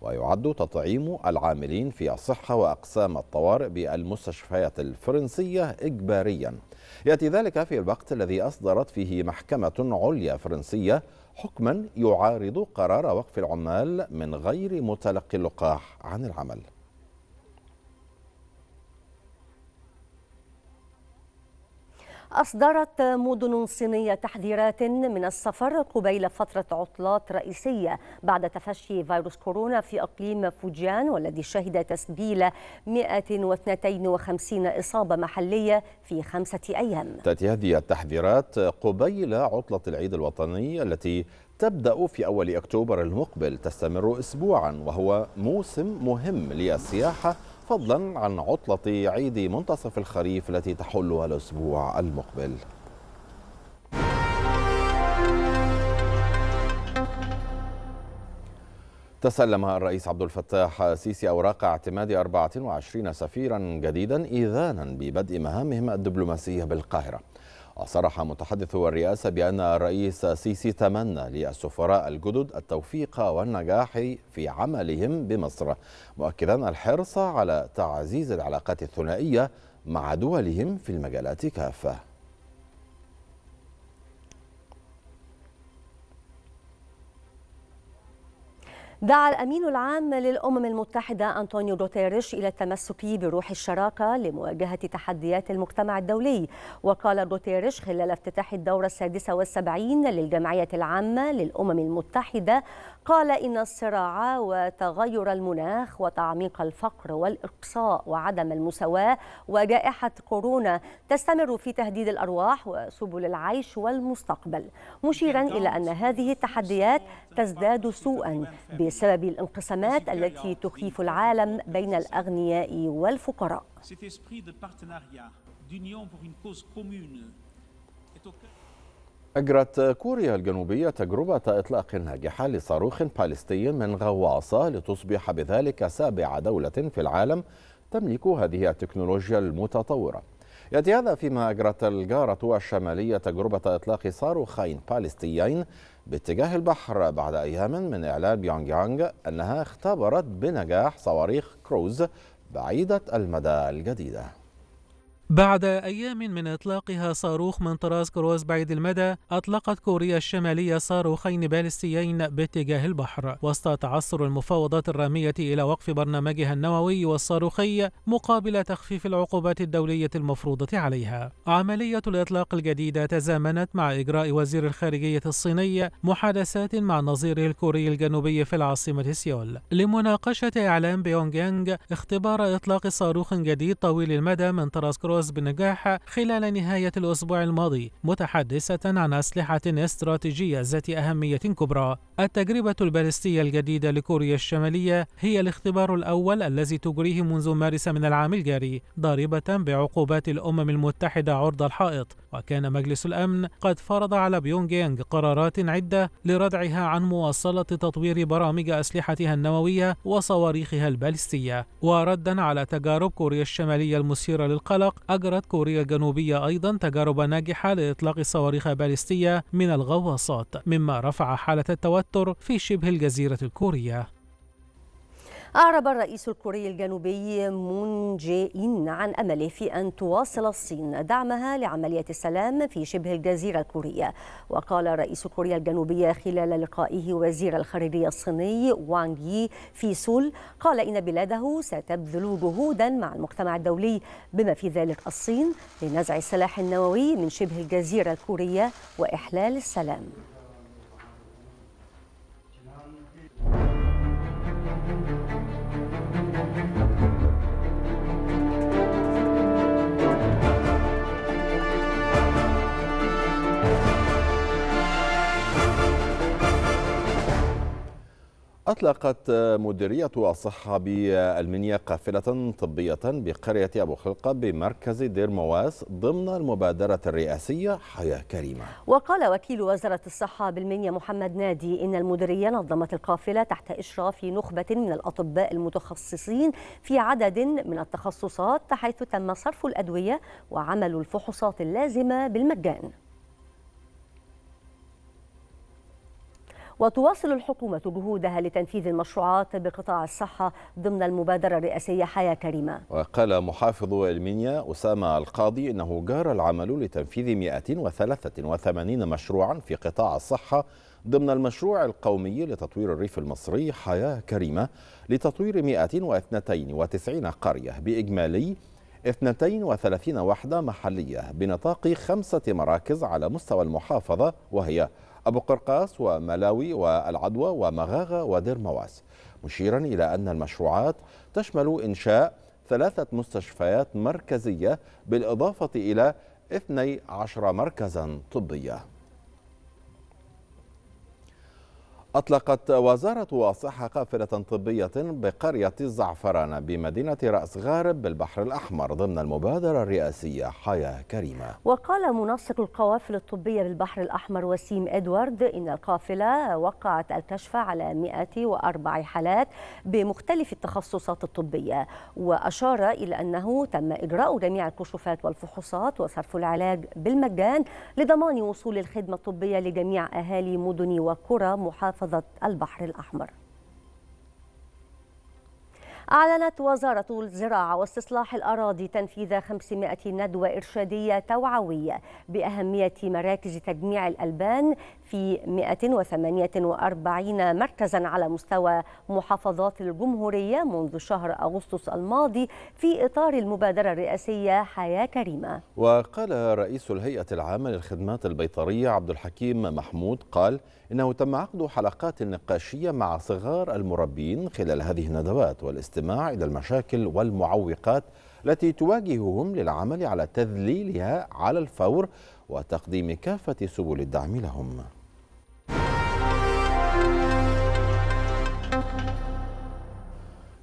ويعد تطعيم العاملين في الصحة وأقسام الطوارئ بالمستشفيات الفرنسية إجبارياً يأتي ذلك في الوقت الذي أصدرت فيه محكمة عليا فرنسية حكما يعارض قرار وقف العمال من غير متلقي اللقاح عن العمل أصدرت مدن صينية تحذيرات من السفر قبيل فترة عطلات رئيسية بعد تفشي فيروس كورونا في أقليم فوجيان والذي شهد تسجيل 152 إصابة محلية في خمسة أيام تأتي هذه التحذيرات قبيل عطلة العيد الوطني التي تبدأ في أول أكتوبر المقبل تستمر أسبوعا وهو موسم مهم للسياحة فضلا عن عطلة عيد منتصف الخريف التي تحلها الأسبوع المقبل تسلم الرئيس عبد الفتاح السيسي أوراق اعتماد 24 سفيرا جديدا إذانا ببدء مهامهم الدبلوماسية بالقاهرة وصرح متحدثو الرئاسة بأن الرئيس السيسي تمنى للسفراء الجدد التوفيق والنجاح في عملهم بمصر مؤكدا الحرص على تعزيز العلاقات الثنائية مع دولهم في المجالات كافة دعا الأمين العام للأمم المتحدة أنطونيو غوتيريش إلى التمسك بروح الشراكة لمواجهة تحديات المجتمع الدولي وقال غوتيريش خلال افتتاح الدورة السادسة والسبعين للجمعية العامة للأمم المتحدة قال إن الصراع وتغير المناخ وتعميق الفقر والإقصاء وعدم المساواة وجائحة كورونا تستمر في تهديد الأرواح وسبل العيش والمستقبل مشيرا إلى أن هذه التحديات تزداد سوءا بسبب الانقسامات التي تخيف العالم بين الأغنياء والفقراء أجرت كوريا الجنوبية تجربة إطلاق ناجحة لصاروخ باليستي من غواصة لتصبح بذلك سابع دولة في العالم تملك هذه التكنولوجيا المتطورة يأتي هذا فيما أجرت الجارة الشمالية تجربة إطلاق صاروخين باليستيين باتجاه البحر بعد أيام من إعلان بيونغ يانغ أنها اختبرت بنجاح صواريخ كروز بعيدة المدى الجديدة بعد أيام من إطلاقها صاروخ من طراز كروز بعيد المدى أطلقت كوريا الشمالية صاروخين باليستيين باتجاه البحر وسط تعثر المفاوضات الرامية إلى وقف برنامجها النووي والصاروخي مقابل تخفيف العقوبات الدولية المفروضة عليها عملية الإطلاق الجديدة تزامنت مع إجراء وزير الخارجية الصيني محادثات مع نظيره الكوري الجنوبي في العاصمة سيول لمناقشة إعلان بيونجيانج اختبار إطلاق صاروخ جديد طويل المدى من طراز كروز تميز بنجاح خلال نهاية الأسبوع الماضي متحدثة عن أسلحة استراتيجية ذات أهمية كبرى التجربة البالستية الجديدة لكوريا الشمالية هي الاختبار الأول الذي تجريه منذ مارس من العام الجاري ضاربة بعقوبات الأمم المتحدة عرض الحائط وكان مجلس الأمن قد فرض على بيونغيانغ قرارات عدة لردعها عن مواصلة تطوير برامج أسلحتها النووية وصواريخها البالستية وردا على تجارب كوريا الشمالية المثيرة للقلق أجرت كوريا الجنوبية أيضا تجارب ناجحة لإطلاق صواريخ باليستية من الغواصات مما رفع حالة التوتر في شبه الجزيرة الكورية أعرب الرئيس الكوري الجنوبي مون جي إن عن أمله في أن تواصل الصين دعمها لعملية السلام في شبه الجزيرة الكورية وقال رئيس كوريا الجنوبية خلال لقائه وزير الخارجية الصيني وانغ يي في سول قال إن بلاده ستبذل جهودا مع المجتمع الدولي بما في ذلك الصين لنزع السلاح النووي من شبه الجزيرة الكورية وإحلال السلام أطلقت مديرية الصحة بالمنيا قافلة طبية بقرية أبو خلقة بمركز دير مواس ضمن المبادرة الرئاسية حياة كريمة وقال وكيل وزارة الصحة بالمنيا محمد نادي إن المديرية نظمت القافلة تحت إشراف نخبة من الأطباء المتخصصين في عدد من التخصصات حيث تم صرف الأدوية وعمل الفحوصات اللازمة بالمجان وتواصل الحكومة جهودها لتنفيذ المشروعات بقطاع الصحة ضمن المبادرة الرئاسية حياة كريمة وقال محافظ المنيا أسامة القاضي إنه جار العمل لتنفيذ 183 مشروعا في قطاع الصحة ضمن المشروع القومي لتطوير الريف المصري حياة كريمة لتطوير 192 قرية بإجمالي 32 وحدة محلية بنطاق خمسة مراكز على مستوى المحافظة وهي أبو قرقاس وملاوي والعدوى ومغاغة ودير مواس مشيرا إلى أن المشروعات تشمل إنشاء ثلاثة مستشفيات مركزية بالإضافة إلى 12 مركزا طبيا أطلقت وزارة الصحة قافلة طبية بقرية الزعفران بمدينة رأس غارب بالبحر الأحمر ضمن المبادرة الرئاسية حياة كريمة وقال منسق القوافل الطبية بالبحر الأحمر وسيم إدوارد إن القافلة وقعت الكشف على 104 حالات بمختلف التخصصات الطبية وأشار إلى أنه تم إجراء جميع الكشوفات والفحوصات وصرف العلاج بالمجان لضمان وصول الخدمة الطبية لجميع أهالي مدن وقرى محافظة محافظة البحر الأحمر أعلنت وزارة الزراعة واستصلاح الأراضي تنفيذ 500 ندوة إرشادية توعوية بأهمية مراكز تجميع الألبان في 148 مركزا على مستوى محافظات الجمهورية منذ شهر أغسطس الماضي في إطار المبادرة الرئاسية حياة كريمة وقال رئيس الهيئة العامة للخدمات البيطرية عبد الحكيم محمود قال إنه تم عقد حلقات نقاشية مع صغار المربين خلال هذه الندوات والاستماع الاستماع إلى المشاكل والمعوقات التي تواجههم للعمل على تذليلها على الفور وتقديم كافة سبل الدعم لهم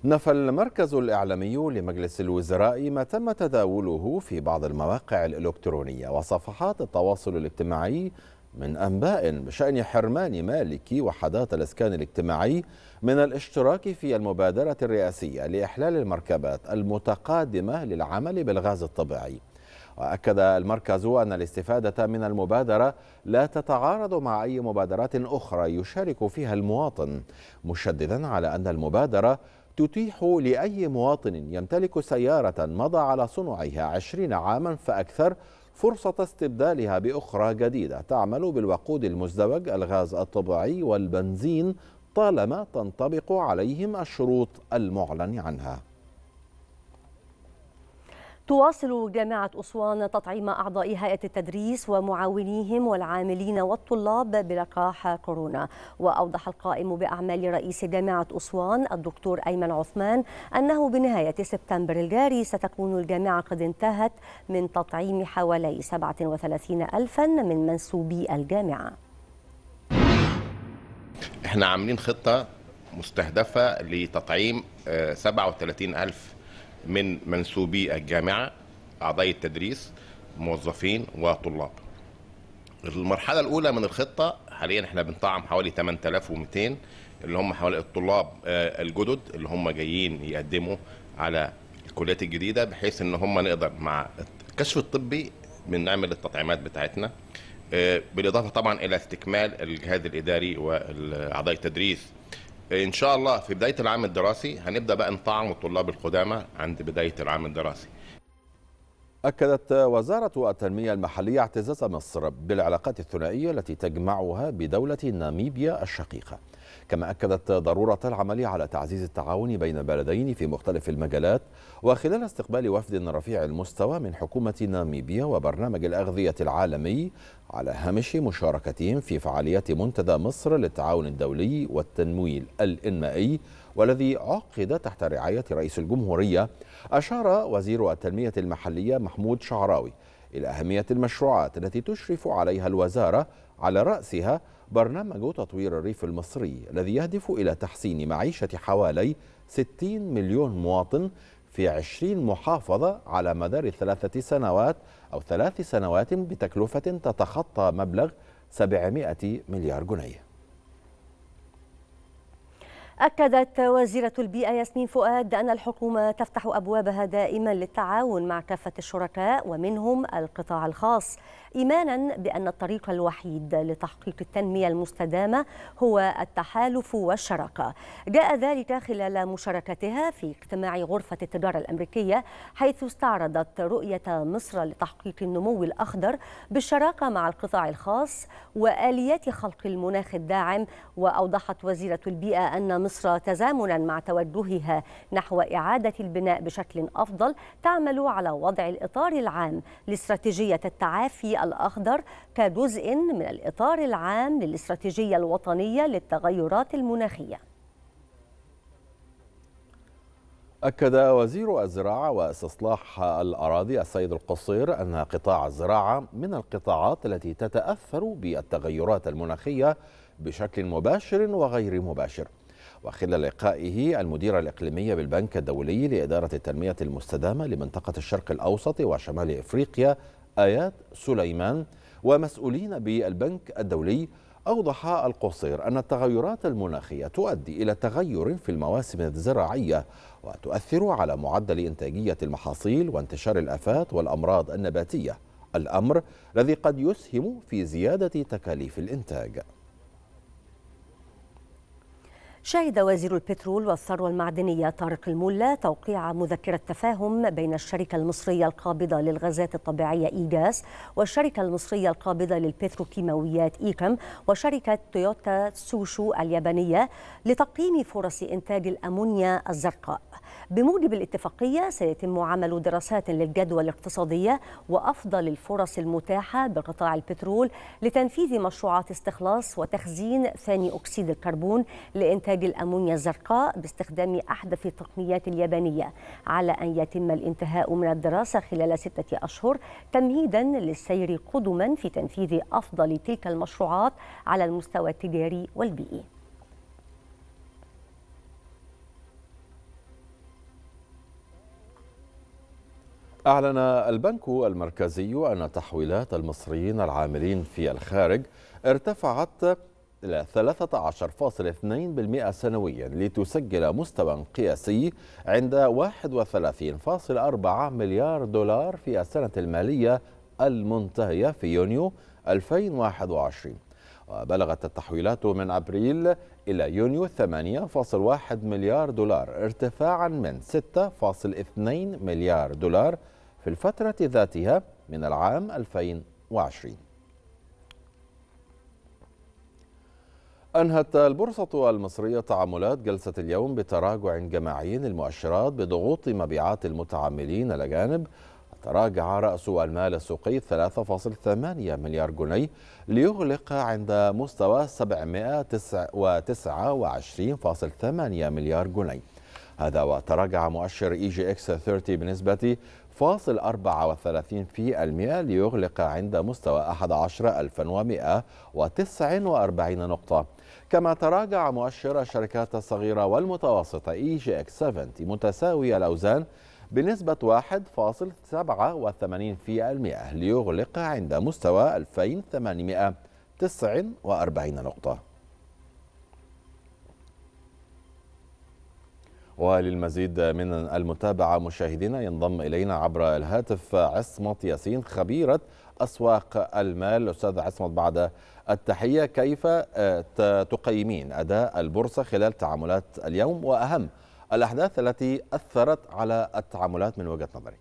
نفى المركز الإعلامي لمجلس الوزراء ما تم تداوله في بعض المواقع الإلكترونية وصفحات التواصل الاجتماعي من أنباء بشأن حرمان مالكي وحدات الإسكان الاجتماعي من الاشتراك في المبادرة الرئاسية لإحلال المركبات المتقادمة للعمل بالغاز الطبيعي وأكد المركز أن الاستفادة من المبادرة لا تتعارض مع أي مبادرات أخرى يشارك فيها المواطن مشددا على أن المبادرة تتيح لأي مواطن يمتلك سيارة مضى على صنعها عشرين عاما فأكثر فرصة استبدالها بأخرى جديدة تعمل بالوقود المزدوج الغاز الطبيعي والبنزين طالما تنطبق عليهم الشروط المعلن عنها تواصل جامعة أسوان تطعيم أعضاء هيئة التدريس ومعاونيهم والعاملين والطلاب بلقاح كورونا وأوضح القائم بأعمال رئيس جامعة أسوان الدكتور أيمن عثمان أنه بنهاية سبتمبر الجاري ستكون الجامعة قد انتهت من تطعيم حوالي 37 ألفا من منسوبي الجامعة احنا عاملين خطة مستهدفة لتطعيم 37 آه، ألف من منسوبي الجامعة أعضاء التدريس موظفين وطلاب المرحلة الأولى من الخطة حاليا احنا بنطعم حوالي 8200 اللي هم حوالي الطلاب آه، الجدد اللي هم جايين يقدموا على الكليات الجديدة بحيث ان هم نقدر مع الكشف الطبي بنعمل التطعيمات بتاعتنا آه، بالاضافه طبعا الى استكمال الجهاز الاداري واعضاء التدريس آه، ان شاء الله في بدايه العام الدراسي هنبدا بقى نطعم الطلاب القدامى عند بدايه العام الدراسي أكدت وزارة التنمية المحلية اعتزاز مصر بالعلاقات الثنائية التي تجمعها بدولة ناميبيا الشقيقة كما أكدت ضرورة العمل على تعزيز التعاون بين البلدين في مختلف المجالات وخلال استقبال وفد رفيع المستوى من حكومة ناميبيا وبرنامج الأغذية العالمي على هامش مشاركتهم في فعاليات منتدى مصر للتعاون الدولي والتنميل الإنمائي والذي عقد تحت رعاية رئيس الجمهورية أشار وزير التنمية المحلية محمود شعراوي إلى أهمية المشروعات التي تشرف عليها الوزارة على رأسها برنامج تطوير الريف المصري الذي يهدف إلى تحسين معيشة حوالي 60 مليون مواطن في 20 محافظة على مدار ثلاثة سنوات أو ثلاث سنوات بتكلفة تتخطى مبلغ 700 مليار جنيه أكدت وزيرة البيئة ياسمين فؤاد أن الحكومة تفتح أبوابها دائما للتعاون مع كافة الشركاء ومنهم القطاع الخاص إيمانا بأن الطريق الوحيد لتحقيق التنمية المستدامة هو التحالف والشراكة جاء ذلك خلال مشاركتها في اجتماع غرفة التجارة الأمريكية حيث استعرضت رؤية مصر لتحقيق النمو الأخضر بالشراكة مع القطاع الخاص وآليات خلق المناخ الداعم وأوضحت وزيرة البيئة أن مصر مصر تزامنا مع توجهها نحو إعادة البناء بشكل أفضل تعمل على وضع الإطار العام لاستراتيجية التعافي الأخضر كجزء من الإطار العام للاستراتيجية الوطنية للتغيرات المناخية أكد وزير الزراعة واستصلاح الأراضي السيد القصير أن قطاع الزراعة من القطاعات التي تتأثر بالتغيرات المناخية بشكل مباشر وغير مباشر وخلال لقائه المدير الإقليمية بالبنك الدولي لإدارة التنمية المستدامة لمنطقة الشرق الأوسط وشمال إفريقيا آيات سليمان ومسؤولين بالبنك الدولي أوضح القصير أن التغيرات المناخية تؤدي إلى تغير في المواسم الزراعية وتؤثر على معدل إنتاجية المحاصيل وانتشار الآفات والأمراض النباتية الأمر الذي قد يسهم في زيادة تكاليف الإنتاج شهد وزير البترول والثروة المعدنية طارق الملا توقيع مذكرة تفاهم بين الشركة المصرية القابضة للغازات الطبيعية إيجاس والشركة المصرية القابضة للبتروكيماويات إيكم وشركة تويوتا سوشو اليابانية لتقييم فرص إنتاج الأمونيا الزرقاء بموجب الاتفاقية سيتم عمل دراسات للجدوى الاقتصادية وأفضل الفرص المتاحة بقطاع البترول لتنفيذ مشروعات استخلاص وتخزين ثاني أكسيد الكربون لإنتاج الأمونيا الزرقاء باستخدام أحدث التقنيات اليابانية على أن يتم الانتهاء من الدراسة خلال ستة أشهر تمهيدا للسير قدما في تنفيذ أفضل تلك المشروعات على المستوى التجاري والبيئي أعلن البنك المركزي أن تحويلات المصريين العاملين في الخارج ارتفعت إلى 13.2% سنويا لتسجل مستوى قياسي عند 31.4 مليار دولار في السنة المالية المنتهية في يونيو 2021 وبلغت التحويلات من أبريل إلى يونيو 8.1 مليار دولار ارتفاعا من 6.2 مليار دولار في الفترة ذاتها من العام 2020 أنهت البورصة المصرية تعاملات جلسة اليوم بتراجع جماعي للمؤشرات بضغوط مبيعات المتعاملين الأجانب تراجع رأس المال السوقي 3.8 مليار جنيه ليغلق عند مستوى 729.8 مليار جنيه هذا وتراجع مؤشر اي جي اكس 30 بنسبة فاصل 34% ليغلق عند مستوى 11149 نقطة كما تراجع مؤشر الشركات الصغيرة والمتوسطة اي جي اكس 70 متساوي الأوزان بنسبة 1.87% ليغلق عند مستوى 2849 نقطة وللمزيد من المتابعة مشاهدينا ينضم إلينا عبر الهاتف عصمت ياسين خبيرة أسواق المال أستاذ عصمت بعد التحية كيف آه، تقيمين أداء البورصة خلال تعاملات اليوم وأهم الأحداث التي أثرت على التعاملات من وجهة نظري.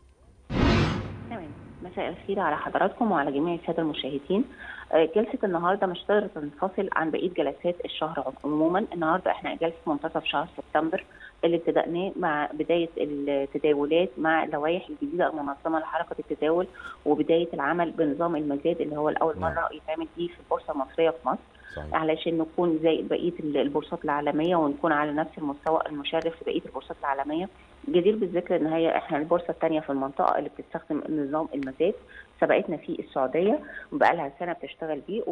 تمام مساء الخير على حضراتكم وعلى جميع الساده المشاهدين آه، جلسه النهارده مش هتقدر تنفصل عن بقيه جلسات الشهر عموما النهارده احنا جلسه منتصف شهر سبتمبر اللي ابتدأناه مع بداية التداولات مع اللوائح الجديدة المنظمة لحركة التداول وبداية العمل بنظام المزاد اللي هو الأول نعم. مرة يتعمل فيه في البورصة المصرية في مصر صحيح. علشان نكون زي بقية البورصات العالمية ونكون على نفس المستوى المشرف في بقية البورصات العالمية جدير بالذكر ان هي احنا البورصه الثانيه في المنطقه اللي بتستخدم نظام المزاد سبقتنا فيه السعوديه وبقى لها سنه بتشتغل بيه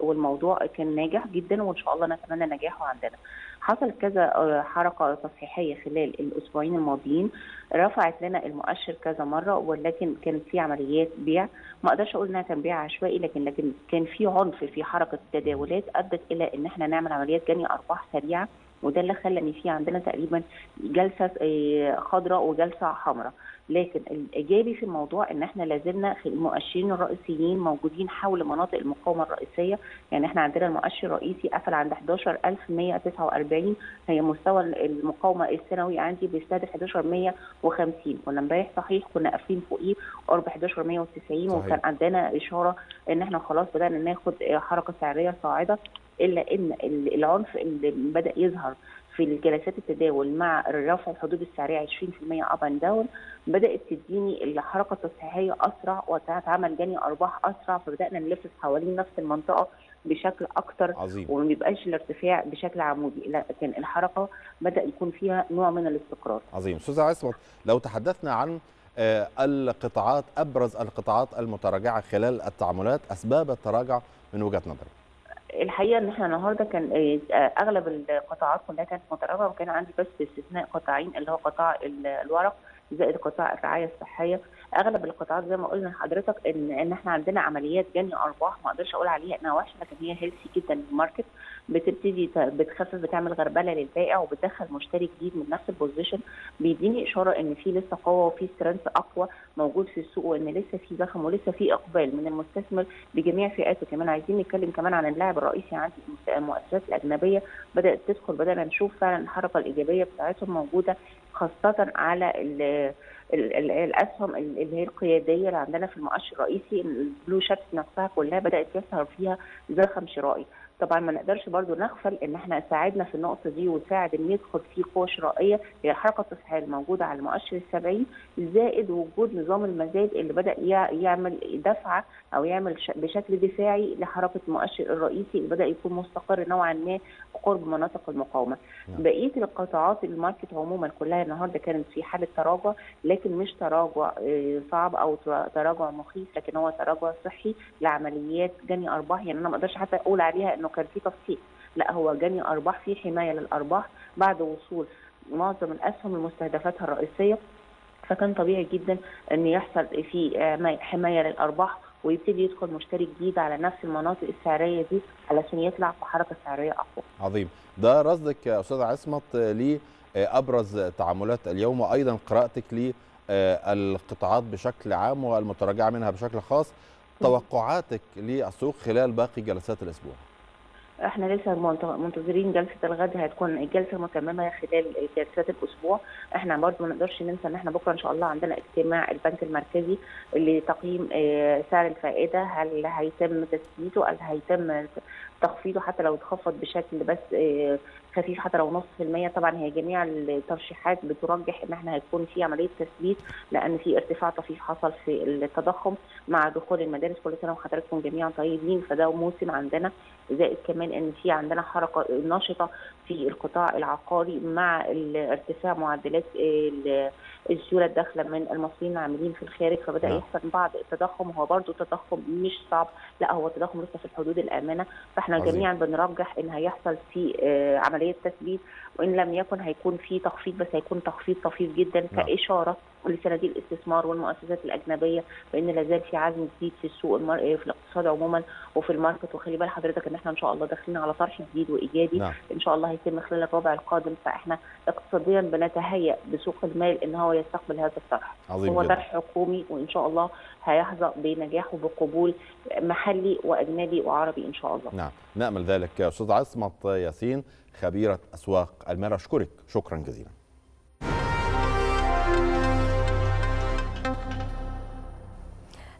والموضوع كان ناجح جدا وان شاء الله نتمنى نجاحه عندنا. حصل كذا آه، حركه تصحيحيه خلال الاسبوعين الماضيين رفعت لنا المؤشر كذا مره ولكن كانت في عمليات بيع ما اقدرش اقول انها كان بيع عشوائي لكن لكن كان في عنف في حركه التداولات ادت الى ان احنا نعمل عمليات جني ارباح سريعه وده اللي خلى ان في عندنا تقريبا جلسه آه، خضراء وجلسه حمراء لكن الايجابي في الموضوع ان احنا لازلنا المؤشرين الرئيسيين موجودين حول مناطق المقاومه الرئيسيه يعني احنا عندنا المؤشر الرئيسي قفل عند 11149 هي مستوى المقاومه السنوي عندي بيستهدف 11150 كنا امبارح صحيح كنا قافلين فوقيه قرب 1190 وكان عندنا اشاره ان احنا خلاص بدانا ناخد آه، حركه سعريه صاعده الا ان العنف اللي بدا يظهر في الجلسات التداول مع رفع الحدود السعريه 20% اب اند داون بدات تديني الحركه التصحيحيه اسرع وتتعمل جني ارباح اسرع فبدانا نلف حوالين نفس المنطقه بشكل اكثر عظيم وما بيبقاش الارتفاع بشكل عمودي لكن الحركه بدا يكون فيها نوع من الاستقرار عظيم استاذه عصمت لو تحدثنا عن آه، القطاعات ابرز القطاعات المتراجعه خلال التعاملات اسباب التراجع من وجهه نظرك الحقيقه ان احنا النهارده كان آه، اغلب القطاعات كلها كانت متراجعه وكان عندي بس استثناء قطاعين اللي هو قطاع الورق زائد قطاع الرعايه الصحيه اغلب القطاعات زي ما قلنا لحضرتك ان ان احنا عندنا عمليات جني ارباح ما اقدرش اقول عليها انها وحشه لكن هي هيلثي جدا للماركت بتبتدي بتخفف بتعمل غربله للبائع وبتدخل مشتري جديد من نفس البوزيشن بيديني اشاره ان في لسه قوه وفي سترينث اقوى موجود في السوق وان لسه في زخم ولسه في اقبال من المستثمر بجميع فئاته كمان عايزين نتكلم كمان عن اللاعب الرئيسي عند المؤسسات الاجنبيه بدات تدخل بدانا نشوف فعلا الحركه الايجابيه بتاعتهم موجوده خاصه على الاسهم اللي هي القياديه اللي عندنا في المؤشر الرئيسي البلو شيبس نفسها كلها بدات يظهر فيها زخم شرائي طبعا ما نقدرش برضو نغفل ان احنا ساعدنا في النقطه دي وساعد ان يدخل في قوه شرائيه هي الحركه التصحيحيه الموجوده على المؤشر السبعين زائد وجود نظام المزاد اللي بدا يعمل دفعه او يعمل بشكل دفاعي لحركه المؤشر الرئيسي اللي بدا يكون مستقر نوعا ما قرب مناطق المقاومه. نعم. بقيه القطاعات الماركت عموما كلها النهارده كانت في حاله تراجع لكن مش تراجع آه، صعب او تراجع مخيف لكن هو تراجع صحي لعمليات جني ارباح يعني انا ما اقدرش حتى اقول عليها ان انه كان في تصفيق لا هو جني ارباح في حمايه للارباح بعد وصول معظم الاسهم لمستهدفاتها الرئيسيه فكان طبيعي جدا ان يحصل في حمايه للارباح ويبتدي يدخل مشتري جديد على نفس المناطق السعريه دي علشان يطلع بحركه سعريه اقوى. عظيم، ده رصدك يا استاذ عصمت لابرز آه، تعاملات اليوم وايضا قراءتك للقطاعات آه، بشكل عام والمتراجعه منها بشكل خاص، توقعاتك للسوق خلال باقي جلسات الاسبوع. احنا لسه منتظرين جلسه الغد هتكون الجلسه متممه خلال جلسات الاسبوع احنا برضه ما نقدرش ننسى ان احنا بكره ان شاء الله عندنا اجتماع البنك المركزي لتقييم آه، سعر الفائده هل هيتم تثبيته هل هيتم تخفيضه حتى لو اتخفض بشكل بس آه، خفيف حتى لو نص في المية طبعا هي جميع الترشيحات بترجح ان احنا هيكون في عملية تثبيت لان في ارتفاع طفيف حصل في التضخم مع دخول المدارس كل سنة وحضراتكم جميعا طيبين فده موسم عندنا زائد كمان ان في عندنا حركة نشطة في القطاع العقاري مع ارتفاع معدلات السيوله الداخله من المصريين العاملين في الخارج فبدا نعم. يحصل بعض التضخم هو برضه تضخم مش صعب لا هو تضخم لسه في الحدود الامنه فاحنا عزيز. جميعا بنرجح ان هيحصل في آه، عمليه تثبيت وان لم يكن هيكون في تخفيض بس هيكون تخفيض طفيف جدا نعم. كاشاره لصناديق الاستثمار والمؤسسات الاجنبيه بان لازال في عزم جديد في السوق المر... في الاقتصاد عموما وفي الماركت وخلي بال حضرتك ان احنا ان شاء الله داخلين على طرح جديد وايجابي نعم. ان شاء الله هيتم خلال الربع القادم فاحنا اقتصاديا بنتهيأ بسوق المال ان هو يستقبل هذا الطرح عظيم هو طرح حكومي وان شاء الله هيحظى بنجاح وبقبول محلي واجنبي وعربي ان شاء الله نعم نامل ذلك استاذ عصمت ياسين خبيرة أسواق المال أشكرك شكرا جزيلا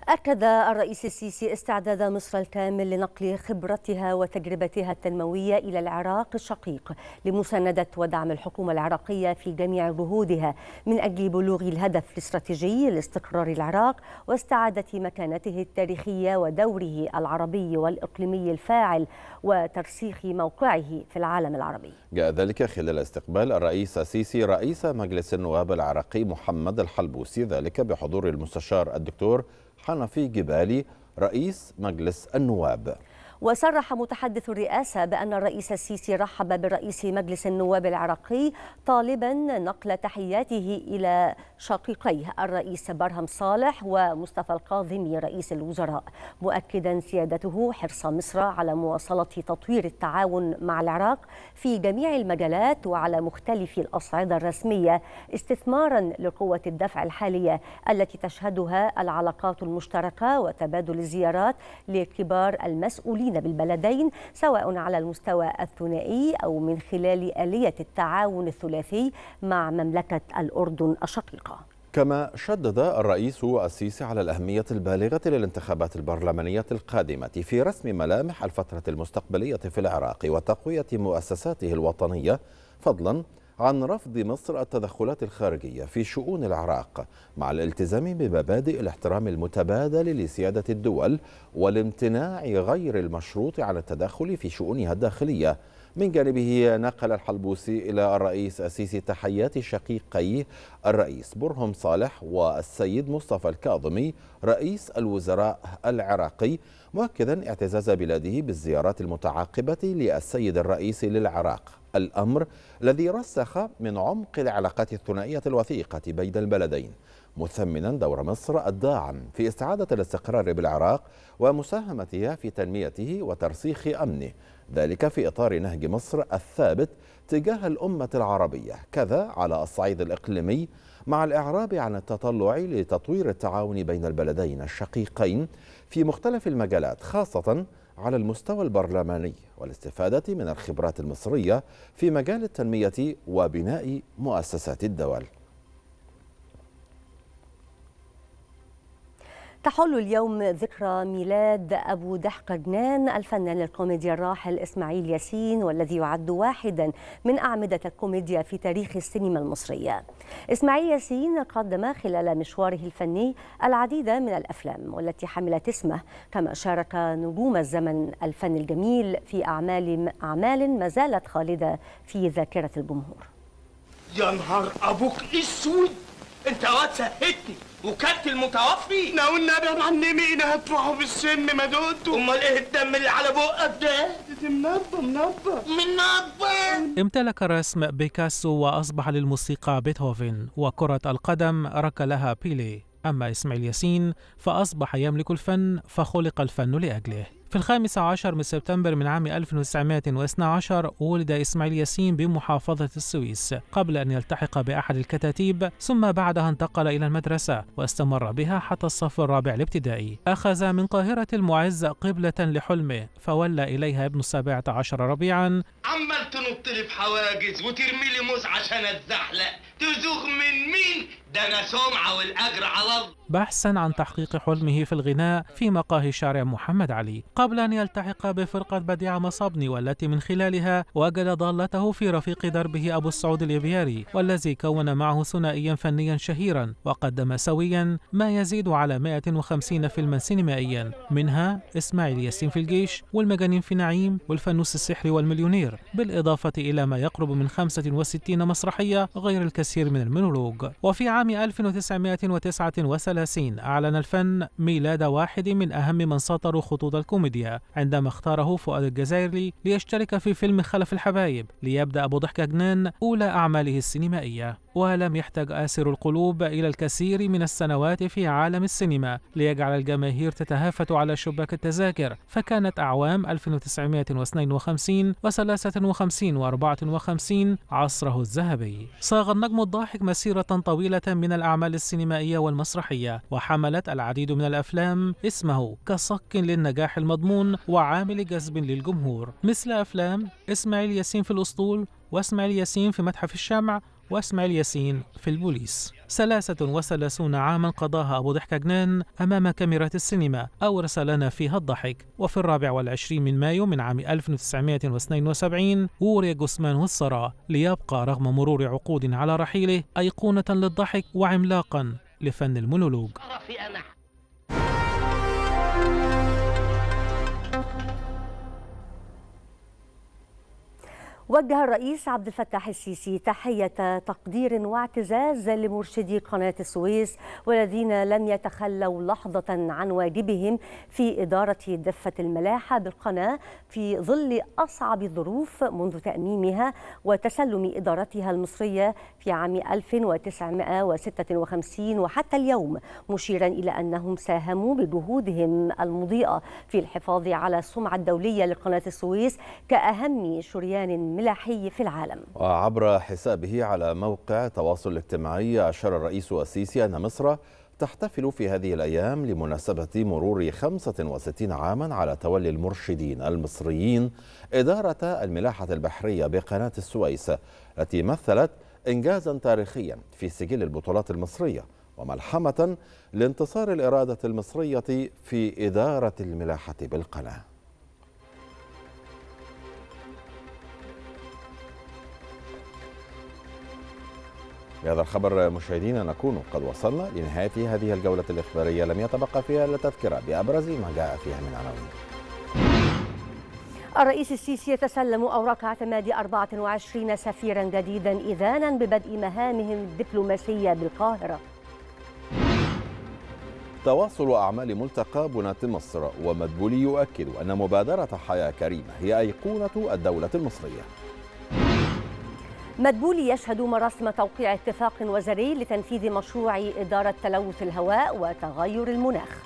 أكد الرئيس السيسي استعداد مصر الكامل لنقل خبرتها وتجربتها التنموية إلى العراق الشقيق لمساندة ودعم الحكومة العراقية في جميع جهودها من أجل بلوغ الهدف الاستراتيجي لاستقرار العراق واستعادة مكانته التاريخية ودوره العربي والإقليمي الفاعل وترسيخ موقعه في العالم العربي جاء ذلك خلال استقبال الرئيس السيسي رئيس مجلس النواب العراقي محمد الحلبوسي ذلك بحضور المستشار الدكتور حنفي جبالي رئيس مجلس النواب وصرح متحدث الرئاسة بأن الرئيس السيسي رحب برئيس مجلس النواب العراقي طالبا نقل تحياته إلى شقيقيه الرئيس برهم صالح ومصطفى القاظمي رئيس الوزراء مؤكدا سيادته حرص مصر على مواصلة تطوير التعاون مع العراق في جميع المجالات وعلى مختلف الأصعدة الرسمية استثمارا لقوة الدفع الحالية التي تشهدها العلاقات المشتركة وتبادل الزيارات لكبار المسؤولين المتمثلين بالبلدين سواء على المستوى الثنائي أو من خلال آلية التعاون الثلاثي مع مملكة الأردن الشقيقة كما شدد الرئيس السيسي على الأهمية البالغة للانتخابات البرلمانية القادمة في رسم ملامح الفترة المستقبلية في العراق وتقوية مؤسساته الوطنية فضلا عن رفض مصر التدخلات الخارجية في شؤون العراق مع الالتزام بمبادئ الاحترام المتبادل لسيادة الدول والامتناع غير المشروط عن التدخل في شؤونها الداخلية من جانبه نقل الحلبوسي إلى الرئيس السيسي تحيات شقيقي الرئيس برهم صالح والسيد مصطفى الكاظمي رئيس الوزراء العراقي مؤكدا اعتزاز بلاده بالزيارات المتعاقبة للسيد الرئيس للعراق الأمر الذي رسخ من عمق العلاقات الثنائية الوثيقة بين البلدين مثمنا دور مصر الداعم في استعادة الاستقرار بالعراق ومساهمتها في تنميته وترسيخ أمنه ذلك في إطار نهج مصر الثابت تجاه الأمة العربية كذا على الصعيد الإقليمي مع الإعراب عن التطلع لتطوير التعاون بين البلدين الشقيقين في مختلف المجالات خاصة على المستوى البرلماني والاستفادة من الخبرات المصرية في مجال التنمية وبناء مؤسسات الدول تحل اليوم ذكرى ميلاد أبو دحق جنان الفنان الكوميدي الراحل إسماعيل ياسين والذي يعد واحدا من أعمدة الكوميديا في تاريخ السينما المصرية إسماعيل ياسين قدم خلال مشواره الفني العديد من الأفلام والتي حملت اسمه كما شارك نجوم الزمن الفن الجميل في أعمال, أعمال ما زالت خالدة في ذاكرة الجمهور يا نهار أبوك اسود انت واد سهتني وكلت المتوفي ناو النبي يا معلمي هتروحوا بالسم ما دوتوا امال ايه الدم اللي على بقك ده؟ دي منبه منبه منبه امتلك رسم بيكاسو واصبح للموسيقى بيتهوفن وكرة القدم ركلها بيلي اما اسماعيل ياسين فاصبح يملك الفن فخلق الفن لاجله في الخامس عشر من سبتمبر من عام 1912 ولد إسماعيل ياسين بمحافظة السويس قبل أن يلتحق بأحد الكتاتيب ثم بعدها انتقل إلى المدرسة واستمر بها حتى الصف الرابع الابتدائي أخذ من قاهرة المعز قبلة لحلمه فولى إليها ابن السابعة عشر ربيعا عمال تنط لي بحواجز وترمي لي موز عشان اتزحلق تزوغ من مين؟ ده انا سمعه والاجر على الله بحثا عن تحقيق حلمه في الغناء في مقاهي شارع محمد علي قبل أن يلتحق بفرقة بديع مصابني والتي من خلالها وجد ضالته في رفيق دربه أبو السعود الإبياري والذي كون معه ثنائيا فنيا شهيرا وقدم سويا ما يزيد على 150 فيلما سينمائيا منها إسماعيل ياسين في الجيش والمجانين في نعيم والفانوس السحري والمليونير بالإضافة إلى ما يقرب من 65 مسرحية غير الكثير الكثير من المونولوج وفي عام 1939 أعلن الفن ميلاد واحد من أهم من سطروا خطوط الكوميديا عندما اختاره فؤاد الجزائري ليشترك في فيلم خلف الحبايب ليبدأ أبو ضحك جنان أولى أعماله السينمائية ولم يحتاج آسر القلوب إلى الكثير من السنوات في عالم السينما ليجعل الجماهير تتهافت على شباك التذاكر فكانت أعوام 1952 و53 و54 عصره الذهبي صاغ النجم نجم الضاحك مسيرة طويلة من الأعمال السينمائية والمسرحية وحملت العديد من الأفلام اسمه كصك للنجاح المضمون وعامل جذب للجمهور مثل أفلام إسماعيل ياسين في الأسطول وإسماعيل ياسين في متحف الشمع وإسماعيل ياسين في البوليس 33 عاما قضاها أبو ضحكة جنان أمام كاميرات السينما أورث لنا فيها الضحك وفي الرابع والعشرين من مايو من عام 1972 وري جثمانه الثرى ليبقى رغم مرور عقود على رحيله أيقونة للضحك وعملاقا لفن المونولوج وجه الرئيس عبد الفتاح السيسي تحية تقدير واعتزاز لمرشدي قناة السويس والذين لم يتخلوا لحظة عن واجبهم في إدارة دفة الملاحة بالقناة في ظل أصعب الظروف منذ تأميمها وتسلم إدارتها المصرية في عام 1956 وحتى اليوم مشيرا إلى أنهم ساهموا بجهودهم المضيئة في الحفاظ على السمعة الدولية لقناة السويس كأهم شريان الملاحي في العالم وعبر حسابه على موقع تواصل الاجتماعي أشار الرئيس السيسي أن مصر تحتفل في هذه الأيام لمناسبة مرور 65 عاما على تولي المرشدين المصريين إدارة الملاحة البحرية بقناة السويس التي مثلت إنجازا تاريخيا في سجل البطولات المصرية وملحمة لانتصار الإرادة المصرية في إدارة الملاحة بالقناة بهذا الخبر مشاهدينا نكون قد وصلنا لنهاية هذه الجولة الإخبارية لم يتبقى فيها إلا تذكرة بأبرز ما جاء فيها من عناوين الرئيس السيسي يتسلم أوراق اعتماد 24 سفيرا جديدا إذانا ببدء مهامهم الدبلوماسية بالقاهرة تواصل أعمال ملتقى بناة مصر ومدبولي يؤكد أن مبادرة حياة كريمة هي أيقونة الدولة المصرية مدبولي يشهد مراسم توقيع اتفاق وزاري لتنفيذ مشروع إدارة تلوث الهواء وتغير المناخ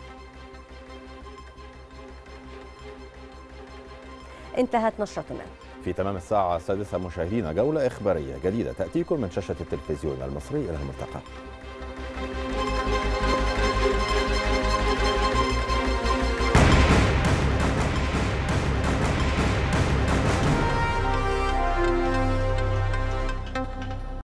انتهت نشرتنا في تمام الساعة السادسة مشاهدينا جولة إخبارية جديدة تأتيكم من شاشة التلفزيون المصري إلى الملتقى